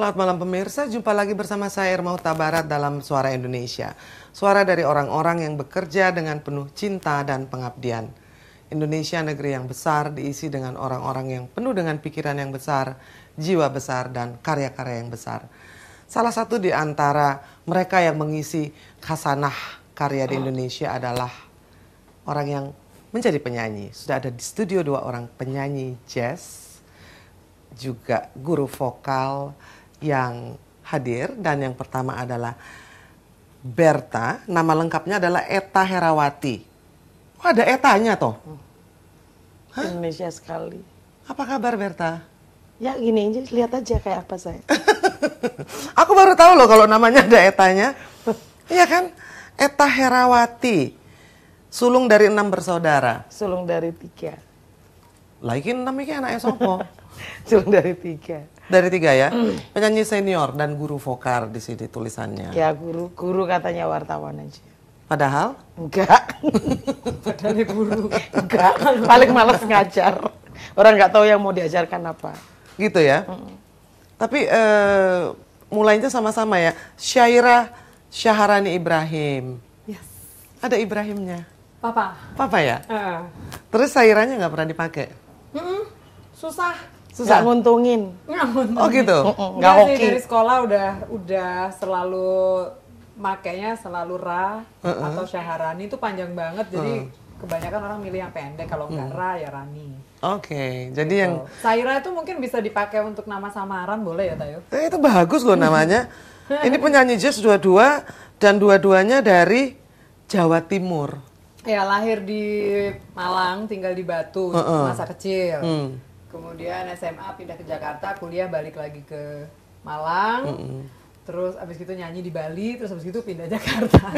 Selamat malam pemirsa, jumpa lagi bersama saya Irma Huta Barat dalam Suara Indonesia. Suara dari orang-orang yang bekerja dengan penuh cinta dan pengabdian. Indonesia negeri yang besar diisi dengan orang-orang yang penuh dengan pikiran yang besar, jiwa besar, dan karya-karya yang besar. Salah satu di antara mereka yang mengisi khasanah karya di Indonesia adalah orang yang menjadi penyanyi. Sudah ada di studio dua orang penyanyi jazz, juga guru vokal, yang hadir dan yang pertama adalah Berta, nama lengkapnya adalah Eta Herawati. Oh, ada etanya toh. Hmm. Hah? Indonesia sekali. Apa kabar Berta? Ya gini aja, lihat aja kayak apa saya. Aku baru tahu loh kalau namanya ada etanya. Iya kan? Eta Herawati. Sulung dari enam bersaudara. Sulung dari tiga. Lagi enam ini anaknya Sopo. Sulung dari tiga dari tiga ya hmm. penyanyi senior dan guru vokal di sini tulisannya ya guru guru katanya wartawan aja padahal enggak padahal ya guru enggak paling males ngajar orang nggak tahu yang mau diajarkan apa gitu ya mm tapi uh, mulainya sama-sama ya Syaira Syaharani Ibrahim yes. ada Ibrahimnya Papa Papa ya uh. terus Syairahnya nggak pernah dipakai mm -mm. susah susah gak nguntungin. nguntungin. Oh gitu. Nggak hoki. okay. dari sekolah udah udah selalu makanya selalu ra uh -uh. atau syaharani itu panjang banget jadi uh. kebanyakan orang milih yang pendek kalau nggak mm. ra ya rani. Oke, okay, jadi gitu. yang Saira itu mungkin bisa dipakai untuk nama samaran boleh ya Tayo? Eh, itu bagus loh namanya. Ini penyanyi jazz dua-dua dan dua-duanya dari Jawa Timur. Ya lahir di Malang, tinggal di Batu uh -uh. masa kecil. Hmm kemudian SMA pindah ke Jakarta kuliah balik lagi ke Malang mm -hmm. terus abis itu nyanyi di Bali terus abis itu pindah Jakarta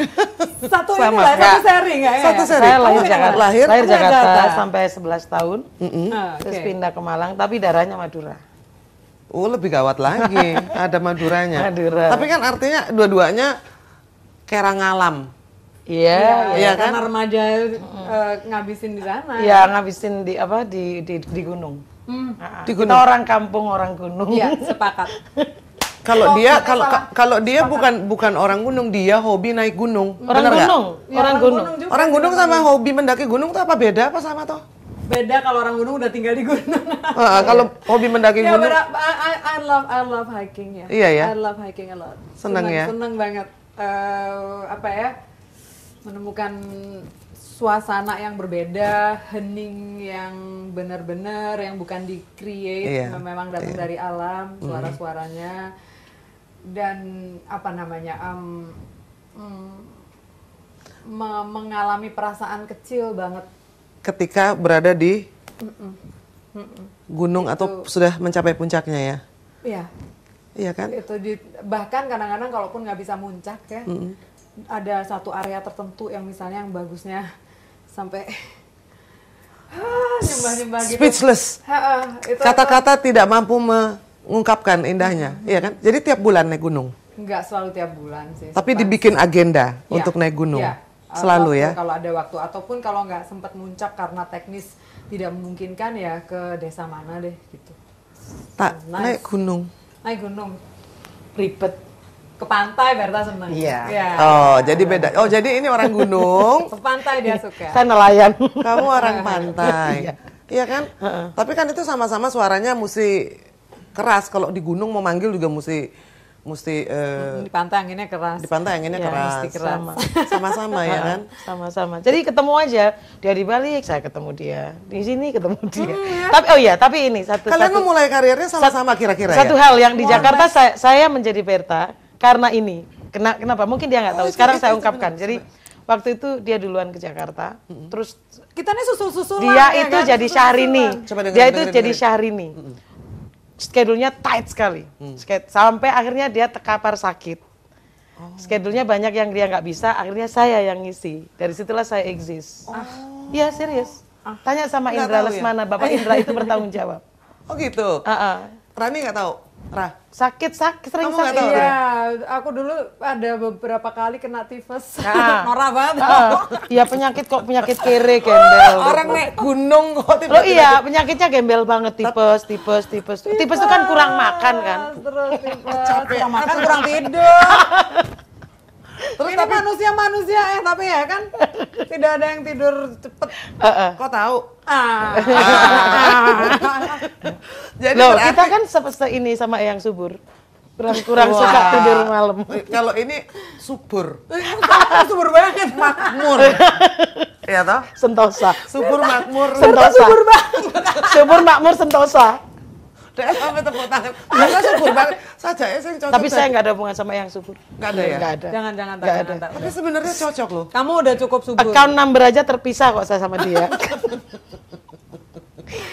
satu Sama, ini lah satu seri nggak ya satu seri saya lahir oh, Jakarta lahir, lahir Jakarta, Jakarta sampai 11 tahun mm -hmm. ah, okay. terus pindah ke Malang tapi darahnya Madura Oh lebih gawat lagi, ada Maduranya. Madura. Tapi kan artinya dua-duanya kerang alam. Iya, ya, ya, kan? Karena remaja uh, ngabisin di sana. Iya, ngabisin di apa di di, di gunung. Hmm. Ah, ah. di Kita orang kampung, orang gunung. Iya, sepakat. kalau dia kalau kalau dia sepakat. bukan bukan orang gunung, dia hobi naik gunung. Orang Bener gunung, Ya, orang, gunung. orang gunung sama hobi mendaki gunung tuh apa beda apa sama toh? Beda kalau orang gunung udah tinggal di gunung. Ah, kalau hobi mendaki ya, gunung. I, I, I love I love hiking ya. Iya ya. I love hiking a lot. Seneng, senang ya. Seneng banget. Uh, apa ya? Menemukan suasana yang berbeda, hening yang benar-benar yang bukan di create, yeah. Iya, memang datang yeah. dari alam, mm-hmm. suara-suaranya dan apa namanya um, um, mengalami perasaan kecil banget ketika berada di gunung itu, atau sudah mencapai puncaknya ya? Iya. Iya kan? Itu di, bahkan kadang-kadang kalaupun nggak bisa muncak ya, mm -mm. ada satu area tertentu yang misalnya yang bagusnya sampai ah, nyembah gitu. Speechless. Kata-kata tidak mampu mengungkapkan indahnya, mm-hmm. iya kan? Jadi tiap bulan naik gunung. Enggak selalu tiap bulan sih. Tapi dibikin agenda ya. untuk naik gunung. Iya. Ya. Selalu ya. Kalau ada waktu ataupun kalau nggak sempat muncak karena teknis tidak memungkinkan ya ke desa mana deh gitu. Tak nice. naik gunung. Naik gunung. Ribet ke pantai Berta seneng. Iya. Ya. Oh, jadi beda. Oh, jadi ini orang gunung. ke pantai dia suka. Saya nelayan. Kamu orang pantai. iya. iya kan? Tapi kan itu sama-sama suaranya mesti keras. Kalau di gunung mau manggil juga mesti mesti uh, di pantai anginnya keras. Di pantai anginnya ya, keras. Mesti keras. Sama. Sama-sama ya kan? Sama-sama. Jadi ketemu aja dia di balik, saya ketemu dia. Di sini ketemu hmm, dia. Hmm, ya. Tapi oh iya, tapi ini satu Kalian satu, memulai karirnya sama-sama kira-kira satu ya? hal yang di Jakarta saya, saya menjadi Berta karena ini. kenapa? Mungkin dia nggak oh, tahu. Iya, Sekarang iya, saya iya, ungkapkan. Jadi waktu itu dia duluan ke Jakarta. Terus kita nih susul susul Dia ya itu kan? jadi Syahrini. dia itu jadi Syahrini. Skedulnya tight sekali. Mm. Sampai akhirnya dia terkapar sakit. Oh. banyak yang dia nggak bisa, akhirnya saya yang ngisi. Dari situlah saya exist. Oh. Iya, serius. Ah. Tanya sama Indra ya? Lesmana, ya? Bapak Indra itu bertanggung jawab. Oh gitu. Uh-uh. Rani nggak tahu. Nah. Rah, sakit sakit sering Kamu sakit. Iya, aku dulu ada beberapa kali kena tifus. Nah. Norah banget. Ah, iya, uh, penyakit kok penyakit kere gembel. Orang naik gunung kok Tipe Oh iya, gitu. penyakitnya gembel banget tifus, tifus, tifus. Tifus itu kan kurang makan kan. Terus tifus. Capek. Kurang makan, kurang tidur. Terus tapi manusia manusia eh tapi ya kan tidak ada yang tidur cepet. kau Kok tahu? Ah. Jadi Loh, kita kan sepesa ini sama yang subur. Kurang, kurang suka tidur malam. Kalau ini subur. subur banget. Makmur. Iya toh? Sentosa. Subur makmur. Sentosa. Subur subur makmur sentosa. Dek sampai tepuk tangan. Enggak subur banget. Saja ya saya cocok. Tapi saya enggak ada hubungan sama yang subur. Enggak ada ya? Nggak ada. Jangan jangan tak, ada. Tapi sebenarnya cocok loh. Kamu udah cukup subur. Account number aja terpisah kok saya sama dia.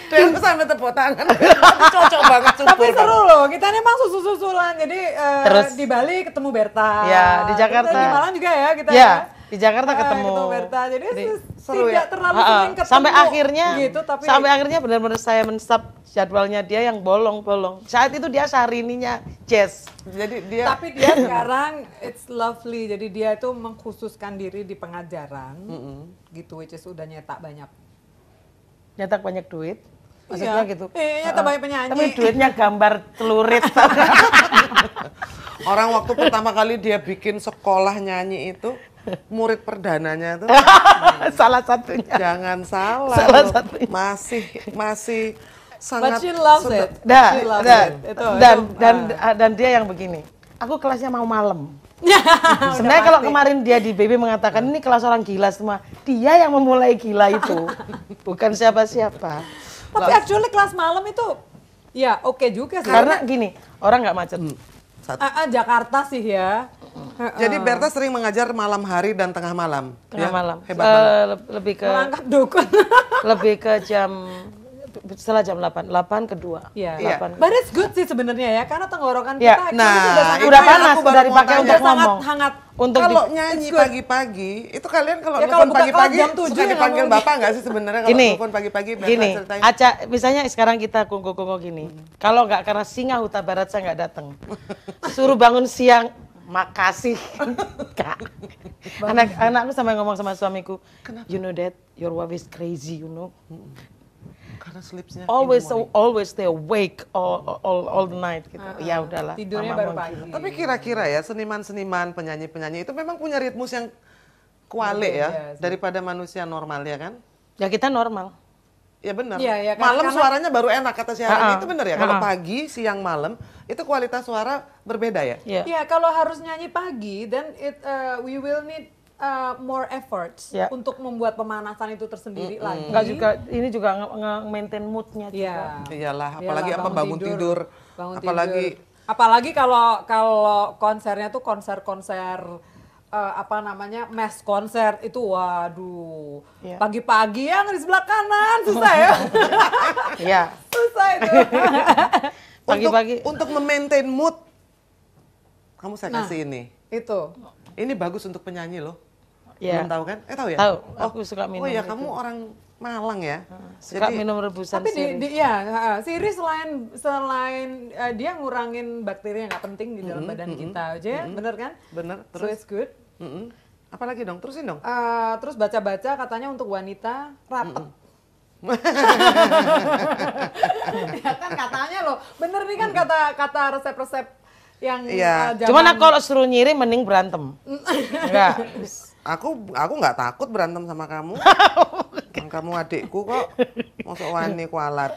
Dan sampai tepuk tangan. cocok banget subur. Tapi seru loh. Kita ini emang susu susulan Jadi eh, Terus, di Bali ketemu Berta. Ya, di Jakarta. di Malang juga ya kita. ya, ya di Jakarta ah, ketemu. Ketemu gitu, Berta. Jadi, Jadi seru tidak ya? terlalu ha, sering ketemu. Sampai akhirnya gitu tapi sampai akhirnya benar-benar saya menstab jadwalnya dia yang bolong-bolong. Saat itu dia ininya jazz. Jadi dia Tapi dia sekarang it's lovely. Jadi dia itu mengkhususkan diri di pengajaran. Mm -hmm. Gitu which is udah nyetak banyak. Nyetak banyak duit. Iya. Maksudnya iya. gitu. Iya, iya nyetak uh, banyak penyanyi. Tapi duitnya gambar telurit Orang waktu pertama kali dia bikin sekolah nyanyi itu murid perdananya itu salah satunya. Jangan salah. Salah satu. Masih masih sangat But she loves it. Da, nah, she loves da, nah, it. Itu, dan itu, dan uh. dan dia yang begini. Aku kelasnya mau malam. Sebenarnya kalau kemarin dia di BB mengatakan ini kelas orang gila semua, dia yang memulai gila itu, bukan siapa-siapa. Tapi actually kelas malam itu ya oke okay juga sih. Karena gini, orang nggak macet. Hmm. Uh, uh, Jakarta sih ya. Uh, Jadi Berta sering mengajar malam hari dan tengah malam. Tengah ya? malam. Hebat uh, banget. Eh, lebih ke melangkap dukun. lebih ke jam setelah jam 8, 8 ke 2. Iya. Yeah. Iya. yeah. But it's good sih sebenarnya ya, karena tenggorokan yeah. kita nah, sudah sangat udah panas, udah dipakai untuk ngomong. Sangat hangat. Untuk kalau nyanyi pagi-pagi, itu kalian kalau ya, nelfon pagi-pagi suka ya, dipanggil ngomong. bapak nggak sih sebenarnya kalau nelfon pagi-pagi Gini, Aca, misalnya sekarang kita kungko-kungko gini. Hmm. Kalau nggak karena singa huta barat saya nggak datang. Suruh bangun siang, makasih kak anak anakku sampai ngomong sama suamiku Kenapa? you know that your wife is crazy you know karena sleepsnya always so, always stay awake all all, all the night gitu uh -huh. ya udahlah tidurnya baru pagi tapi kira-kira ya seniman-seniman penyanyi-penyanyi itu memang punya ritmus yang kuale ya, ya daripada manusia normal ya kan ya kita normal Ya benar. Ya, ya, malam karena... suaranya baru enak kata si Harini itu benar ya. Kalau pagi, siang, malam itu kualitas suara berbeda ya. Iya, yeah. kalau harus nyanyi pagi then it uh, we will need uh, more efforts yeah. untuk membuat pemanasan itu tersendiri mm -hmm. lagi. Enggak juga ini juga nge-maintain nge moodnya yeah. Iya. Iyalah, apalagi Yalah, bangun apa bangun tidur, tidur bangun apalagi tidur. apalagi kalau kalau konsernya tuh konser-konser uh, apa namanya mass konser itu waduh pagi iya. pagi-pagi yang di sebelah kanan susah ya yeah. susah itu pagi-pagi untuk, untuk memaintain mood kamu saya nah, ini itu ini bagus untuk penyanyi loh yeah. belum tahu kan eh tahu ya tahu oh, aku suka minum oh ya kamu orang Malang ya. Suka Jadi, minum rebusan tapi di, di ya, uh, siri selain selain uh, dia ngurangin bakteri yang nggak penting di dalam mm -hmm, badan mm -hmm, kita aja, mm -hmm, bener kan? Bener. Terus, so it's good. Mm -mm. Apalagi dong, terusin dong. Uh, terus baca-baca katanya untuk wanita rapet. Mm -mm. ya kan katanya loh, bener nih kan kata kata resep-resep yang iya. uh, zaman... Cuman kalau suruh nyiri mending berantem. Enggak. aku aku nggak takut berantem sama kamu oh, kamu adikku kok masuk wani kualat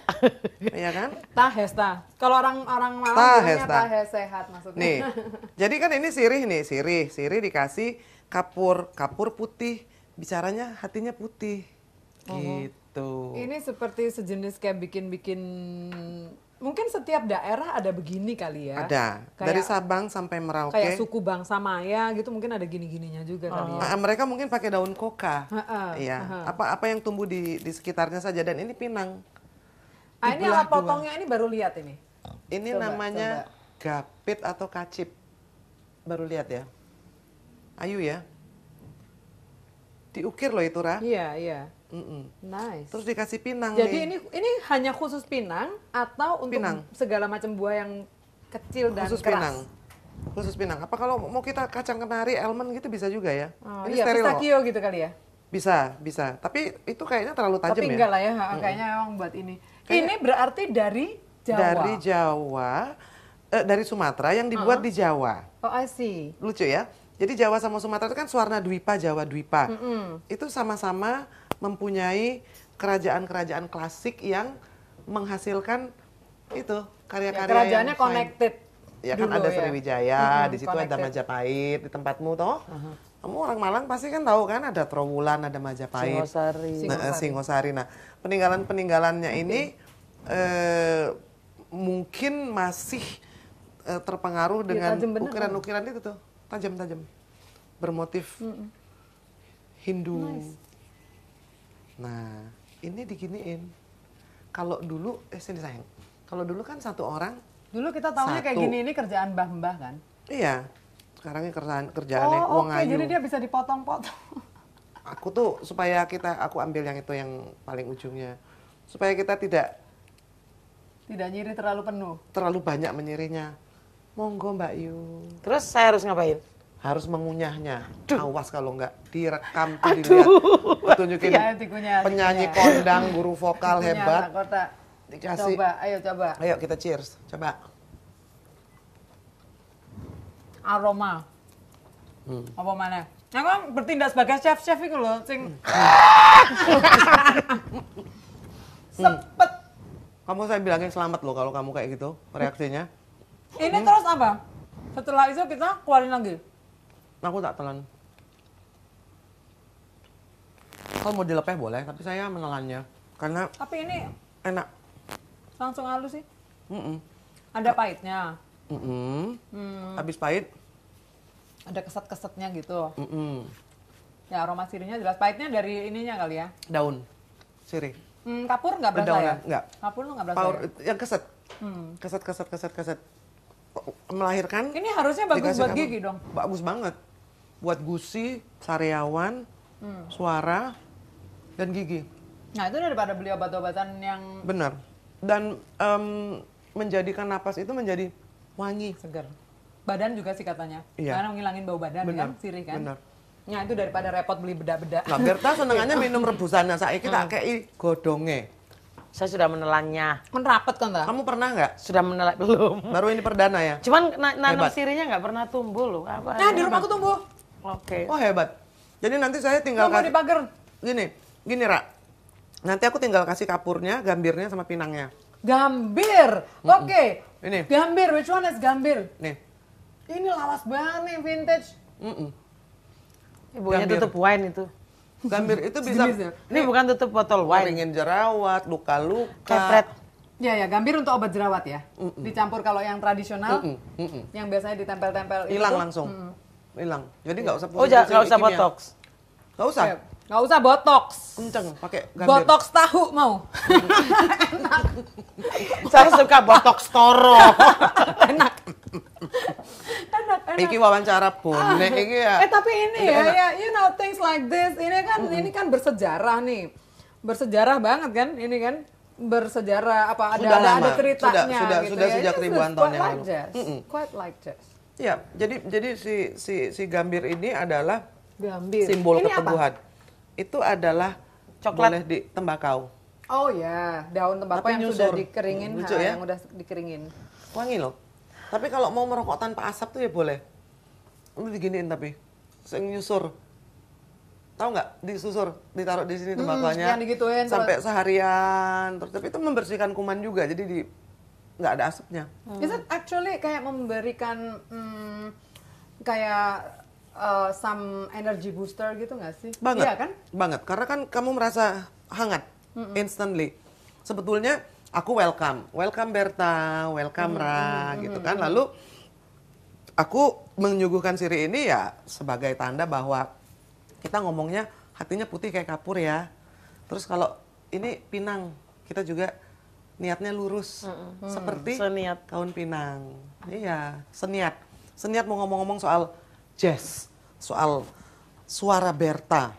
iya kan tahesta kalau orang orang malam tahesta tahes sehat maksudnya nih jadi kan ini sirih nih sirih sirih dikasih kapur kapur putih bicaranya hatinya putih oh. gitu ini seperti sejenis kayak bikin bikin mungkin setiap daerah ada begini kali ya. Ada. Kayak, Dari Sabang sampai Merauke. Kayak suku bangsa Maya gitu mungkin ada gini-gininya juga oh. kali ya. Ah, ah, mereka mungkin pakai daun koka. Iya. Apa-apa yang tumbuh di di sekitarnya saja dan ini pinang. Ah, ini alat potongnya ini baru lihat ini. Ini coba, namanya coba. gapit atau kacip. Baru lihat ya. Ayu ya. Diukir loh itu, Ra. Iya, iya. Mm -mm. Nice. Terus dikasih pinang. Jadi nih. ini ini hanya khusus pinang atau untuk pinang. segala macam buah yang kecil dan khusus pinang. Khusus pinang. Apa kalau mau kita kacang kenari, almond gitu bisa juga ya? Oh, ini iya, steril. pistachio gitu kali ya? Bisa, bisa. Tapi itu kayaknya terlalu tajam Tapi ya. enggak lah ya, mm -mm. kayaknya emang buat ini. Kayaknya, ini berarti dari Jawa. Dari Jawa, eh, dari Sumatera yang dibuat uh -huh. di Jawa. Oh, I see. Lucu ya. Jadi Jawa sama Sumatera itu kan suarna Dwipa, Jawa Dwipa. Mm -hmm. Itu sama-sama mempunyai kerajaan-kerajaan klasik yang menghasilkan itu karya-karya ya, kerajaannya yang connected. Fine. Ya kan dulu, ada ya. Sriwijaya, ya. di situ connected. ada Majapahit di tempatmu toh. Uh -huh. Kamu orang Malang pasti kan tahu kan ada Trawulan, ada Majapahit, Singosari. Nah, Singosari. Singosari. Nah, peninggalan-peninggalannya okay. ini eh, mungkin masih eh, terpengaruh iya, dengan ukiran-ukiran itu tuh, tajam-tajam. Bermotif mm -mm. Hindu. Nice Nah, ini diginiin. Kalau dulu, eh sini sayang. Kalau dulu kan satu orang. Dulu kita tahunya kayak gini ini kerjaan mbah-mbah kan? Iya. Sekarang ini kerjaan kerjaan oh, uang okay. ayu. jadi dia bisa dipotong-potong. Aku tuh supaya kita aku ambil yang itu yang paling ujungnya. Supaya kita tidak tidak nyiri terlalu penuh. Terlalu banyak menyirinya. Monggo Mbak Yu. Terus saya harus ngapain? harus mengunyahnya. Aduh. Awas kalau nggak direkam tuh Aduh. dilihat. Tunjukin ya, penyanyi kondang, guru vokal tikunya, hebat. Dikasih. Coba, ayo coba. Ayo kita cheers. Coba. Aroma. Hmm. Apa mana? Aku nah, kan bertindak sebagai chef-chef itu loh, sing. Hmm. Hmm. Sempet. Kamu saya bilangin selamat loh kalau kamu kayak gitu reaksinya. Ini hmm. terus apa? Setelah itu kita keluarin lagi aku tak telan kalau mau dilepeh boleh tapi saya menelannya karena tapi ini enak langsung halus sih mm -mm. ada pahitnya mm -mm. Mm. habis pahit ada keset-kesetnya gitu mm -mm. ya aroma sirinya jelas pahitnya dari ininya kali ya daun sirih Mm, kapur nggak berasa Daunan, ya? Enggak. Kapur lu nggak berasa Power, ya? Yang keset. Hmm. Keset, keset, keset, keset. Melahirkan. Ini harusnya bagus buat gigi dong. Bagus banget buat gusi, sariawan, hmm. suara, dan gigi. Nah itu daripada beli obat-obatan yang benar dan um, menjadikan napas itu menjadi wangi, segar. Badan juga sih katanya, iya. karena ngilangin bau badan benar. kan, sirih kan. Benar. Nah itu daripada repot beli beda-beda. Nah, Berta senangannya minum rebusannya, saya kita hmm. kei godonge. Saya sudah menelannya. Menrapet kan, Kamu pernah nggak? Sudah menelan belum. Baru ini perdana ya. Cuman na nanam sirinya nggak pernah tumbuh loh. Apa, nah, di rumahku tumbuh. Oke. Okay. Oh hebat. Jadi nanti saya tinggal kasih. dipager. Gini, gini Ra. Nanti aku tinggal kasih kapurnya, gambirnya sama pinangnya. Gambir. Oke. Okay. Ini. Gambir, which one is gambir? Nih. Ini lawas banget nih vintage. Mm -mm. Ibunya gambir. tutup wine itu. Gambir itu bisa. Ini, nih, bukan tutup botol wine. ingin jerawat, luka-luka. Kepret. Ya ya, gambir untuk obat jerawat ya. Mm -mm. Dicampur kalau yang tradisional, mm -mm. Mm -mm. yang biasanya ditempel-tempel. Hilang langsung. Mm hilang. Jadi iya. nggak usah Oh, nggak usah botox. Nggak usah. Iya. Nggak usah botox. Kenceng, pakai gambir. Botox tahu mau. Saya suka botox toro. enak. enak, enak. Iki wawancara bonek ah. iki ya. Eh tapi ini ya, ya, you know things like this. Ini kan mm -hmm. ini kan bersejarah nih. Bersejarah banget kan ini kan bersejarah apa ada sudah ada, lama. ada ceritanya sudah, sudah, gitu sudah ya. sejak ribuan tahun yang lalu. Like Quite like this. Iya, jadi jadi si si si gambir ini adalah gambir. simbol ini keteguhan. Apa? Itu adalah coklat boleh di tembakau. Oh ya, daun tembakau Tapi yang sudah dikeringin, hmm, lucu, ha, ya? yang sudah dikeringin. Wangi loh. Tapi kalau mau merokok tanpa asap tuh ya boleh. Lu diginiin tapi, sing nyusur. Tahu nggak? Disusur, ditaruh di sini tembakonya. Hmm, yang digituin. Sampai seharian. Terus tapi itu membersihkan kuman juga. Jadi di nggak ada asapnya. Hmm. Is actually kayak memberikan hmm, kayak uh, some energy booster gitu nggak sih? Banget, iya kan? Banget, karena kan kamu merasa hangat mm -mm. instantly. Sebetulnya aku welcome, welcome Berta, welcome mm Ra, mm gitu hmm, kan. Hmm. Lalu aku menyuguhkan siri ini ya sebagai tanda bahwa kita ngomongnya hatinya putih kayak kapur ya. Terus kalau ini pinang, kita juga niatnya lurus mm -hmm. seperti seniat. tahun pinang iya seniat seniat mau ngomong-ngomong soal jazz soal suara Berta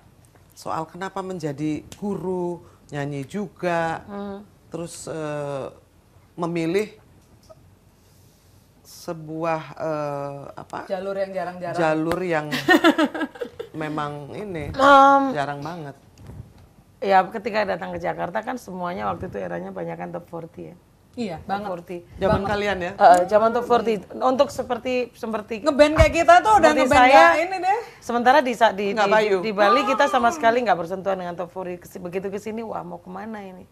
soal kenapa menjadi guru nyanyi juga mm. terus uh, memilih sebuah uh, apa jalur yang jarang-jarang jalur yang memang ini um, jarang banget ya ketika datang ke Jakarta kan semuanya waktu itu eranya banyak kan top 40 ya. Iya, top banget. 40. Zaman banget. kalian ya. Uh, zaman top 40. Untuk seperti seperti ngeband kayak kita tuh udah ngeband saya, ya ini deh. Sementara di di di, bayu. di Bali oh. kita sama sekali nggak bersentuhan dengan top 40. Begitu ke sini wah mau kemana ini.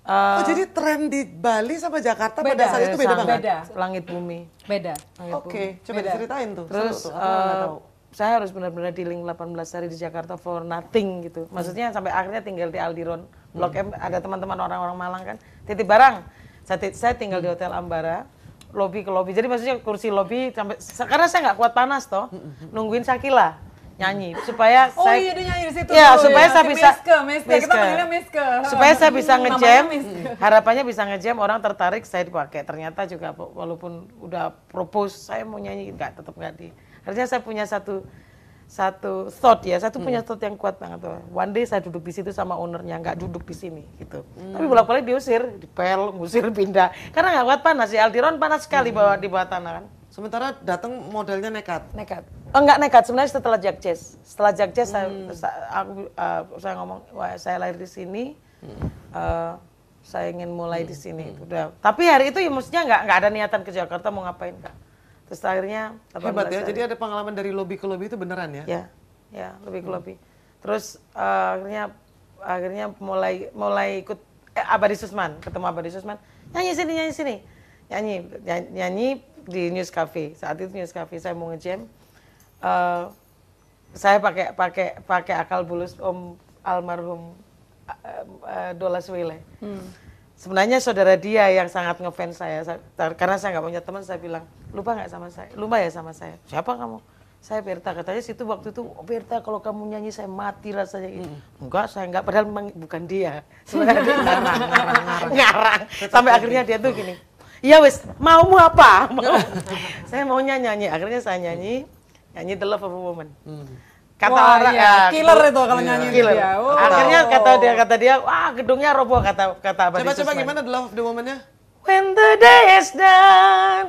Uh, oh jadi tren di Bali sama Jakarta beda, pada saat itu beda, banget. Beda. Langit bumi. Beda. Oke, okay, coba beda. diceritain tuh. Terus tuh, uh, tahu saya harus benar-benar dealing 18 hari di Jakarta for nothing gitu. Maksudnya hmm. sampai akhirnya tinggal di Aldiron, Blok hmm. M ada teman-teman orang-orang Malang kan, titip barang. Saya, saya tinggal di hmm. Hotel Ambara, lobby ke lobby. Jadi maksudnya kursi lobby sampai karena saya nggak kuat panas toh, nungguin Sakila nyanyi supaya oh, saya iya dia nyanyi di situ ya supaya ya. saya bisa miske, miske. miske. kita panggilnya miske supaya saya bisa ngejam harapannya bisa ngejam orang tertarik saya dipakai ternyata juga walaupun udah propose saya mau nyanyi nggak tetap nggak di Artinya saya punya satu satu thought ya, satu hmm. punya thought yang kuat banget. tuh One day saya duduk di situ sama ownernya, nggak duduk di sini gitu. Hmm. Tapi bolak-balik diusir, dipel, ngusir pindah. Karena nggak kuat panas, ya Aldiron panas sekali hmm. di bawah tanah kan. Sementara datang modelnya nekat. Nekat. Oh, enggak nekat, sebenarnya setelah Jack Chase. Setelah Jack hmm. saya, aku, uh, saya ngomong, wah saya lahir di sini. Hmm. Uh, saya ingin mulai hmm. di sini. Hmm. Udah. Tapi hari itu ya maksudnya nggak nggak ada niatan ke Jakarta mau ngapain kak? Terus akhirnya hebat ya. Jadi ada pengalaman dari lobby ke lobby itu beneran ya? Ya, ya lobby ke lobby. Terus uh, akhirnya akhirnya mulai mulai ikut eh, Abadi Susman, ketemu Abadi Susman, nyanyi sini nyanyi sini, nyanyi nyanyi, di News Cafe. Saat itu News Cafe saya mau ngejam. Uh, saya pakai pakai pakai akal bulus Om almarhum uh, uh, Dola Swile. Hmm sebenarnya saudara dia yang sangat ngefans saya karena saya nggak punya teman saya bilang lupa nggak sama saya lupa ya sama saya siapa kamu saya Berta katanya situ waktu itu oh, Berta kalau kamu nyanyi saya mati rasanya ini hmm. enggak saya enggak padahal memang bukan dia sebenarnya dia ngarang ngarang ngarang, ngarang. sampai akhirnya dia tuh gini iya wes mau apa mau. saya maunya nyanyi akhirnya saya nyanyi nyanyi The Love of a Woman hmm kata Wah, orang iya. ya, killer gitu. itu kalau iya, nyanyi killer. dia. Wow. Akhirnya kata dia kata dia, wah gedungnya roboh kata kata apa Coba coba gimana the love the momentnya? When the day is done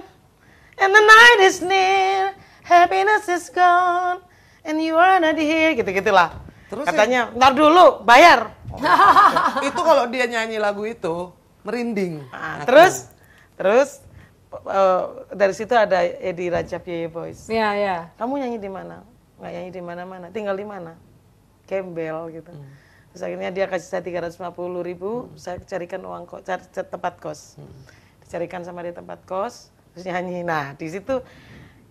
and the night is near, happiness is gone and you are not here gitu-gitulah. Terus katanya, ya? ntar dulu, bayar. Oh, iya. itu kalau dia nyanyi lagu itu merinding. Ah, terus terus uh, dari situ ada Edi Rajab Yeye Boys. Iya, iya. Kamu nyanyi di mana? nggak nyanyi di mana-mana tinggal di mana Kembel gitu hmm. Terus akhirnya dia kasih saya 350 ribu, hmm. saya carikan uang kok cari tempat kos. Hmm. Dicarikan sama dia tempat kos, terus nyanyi. Nah, di situ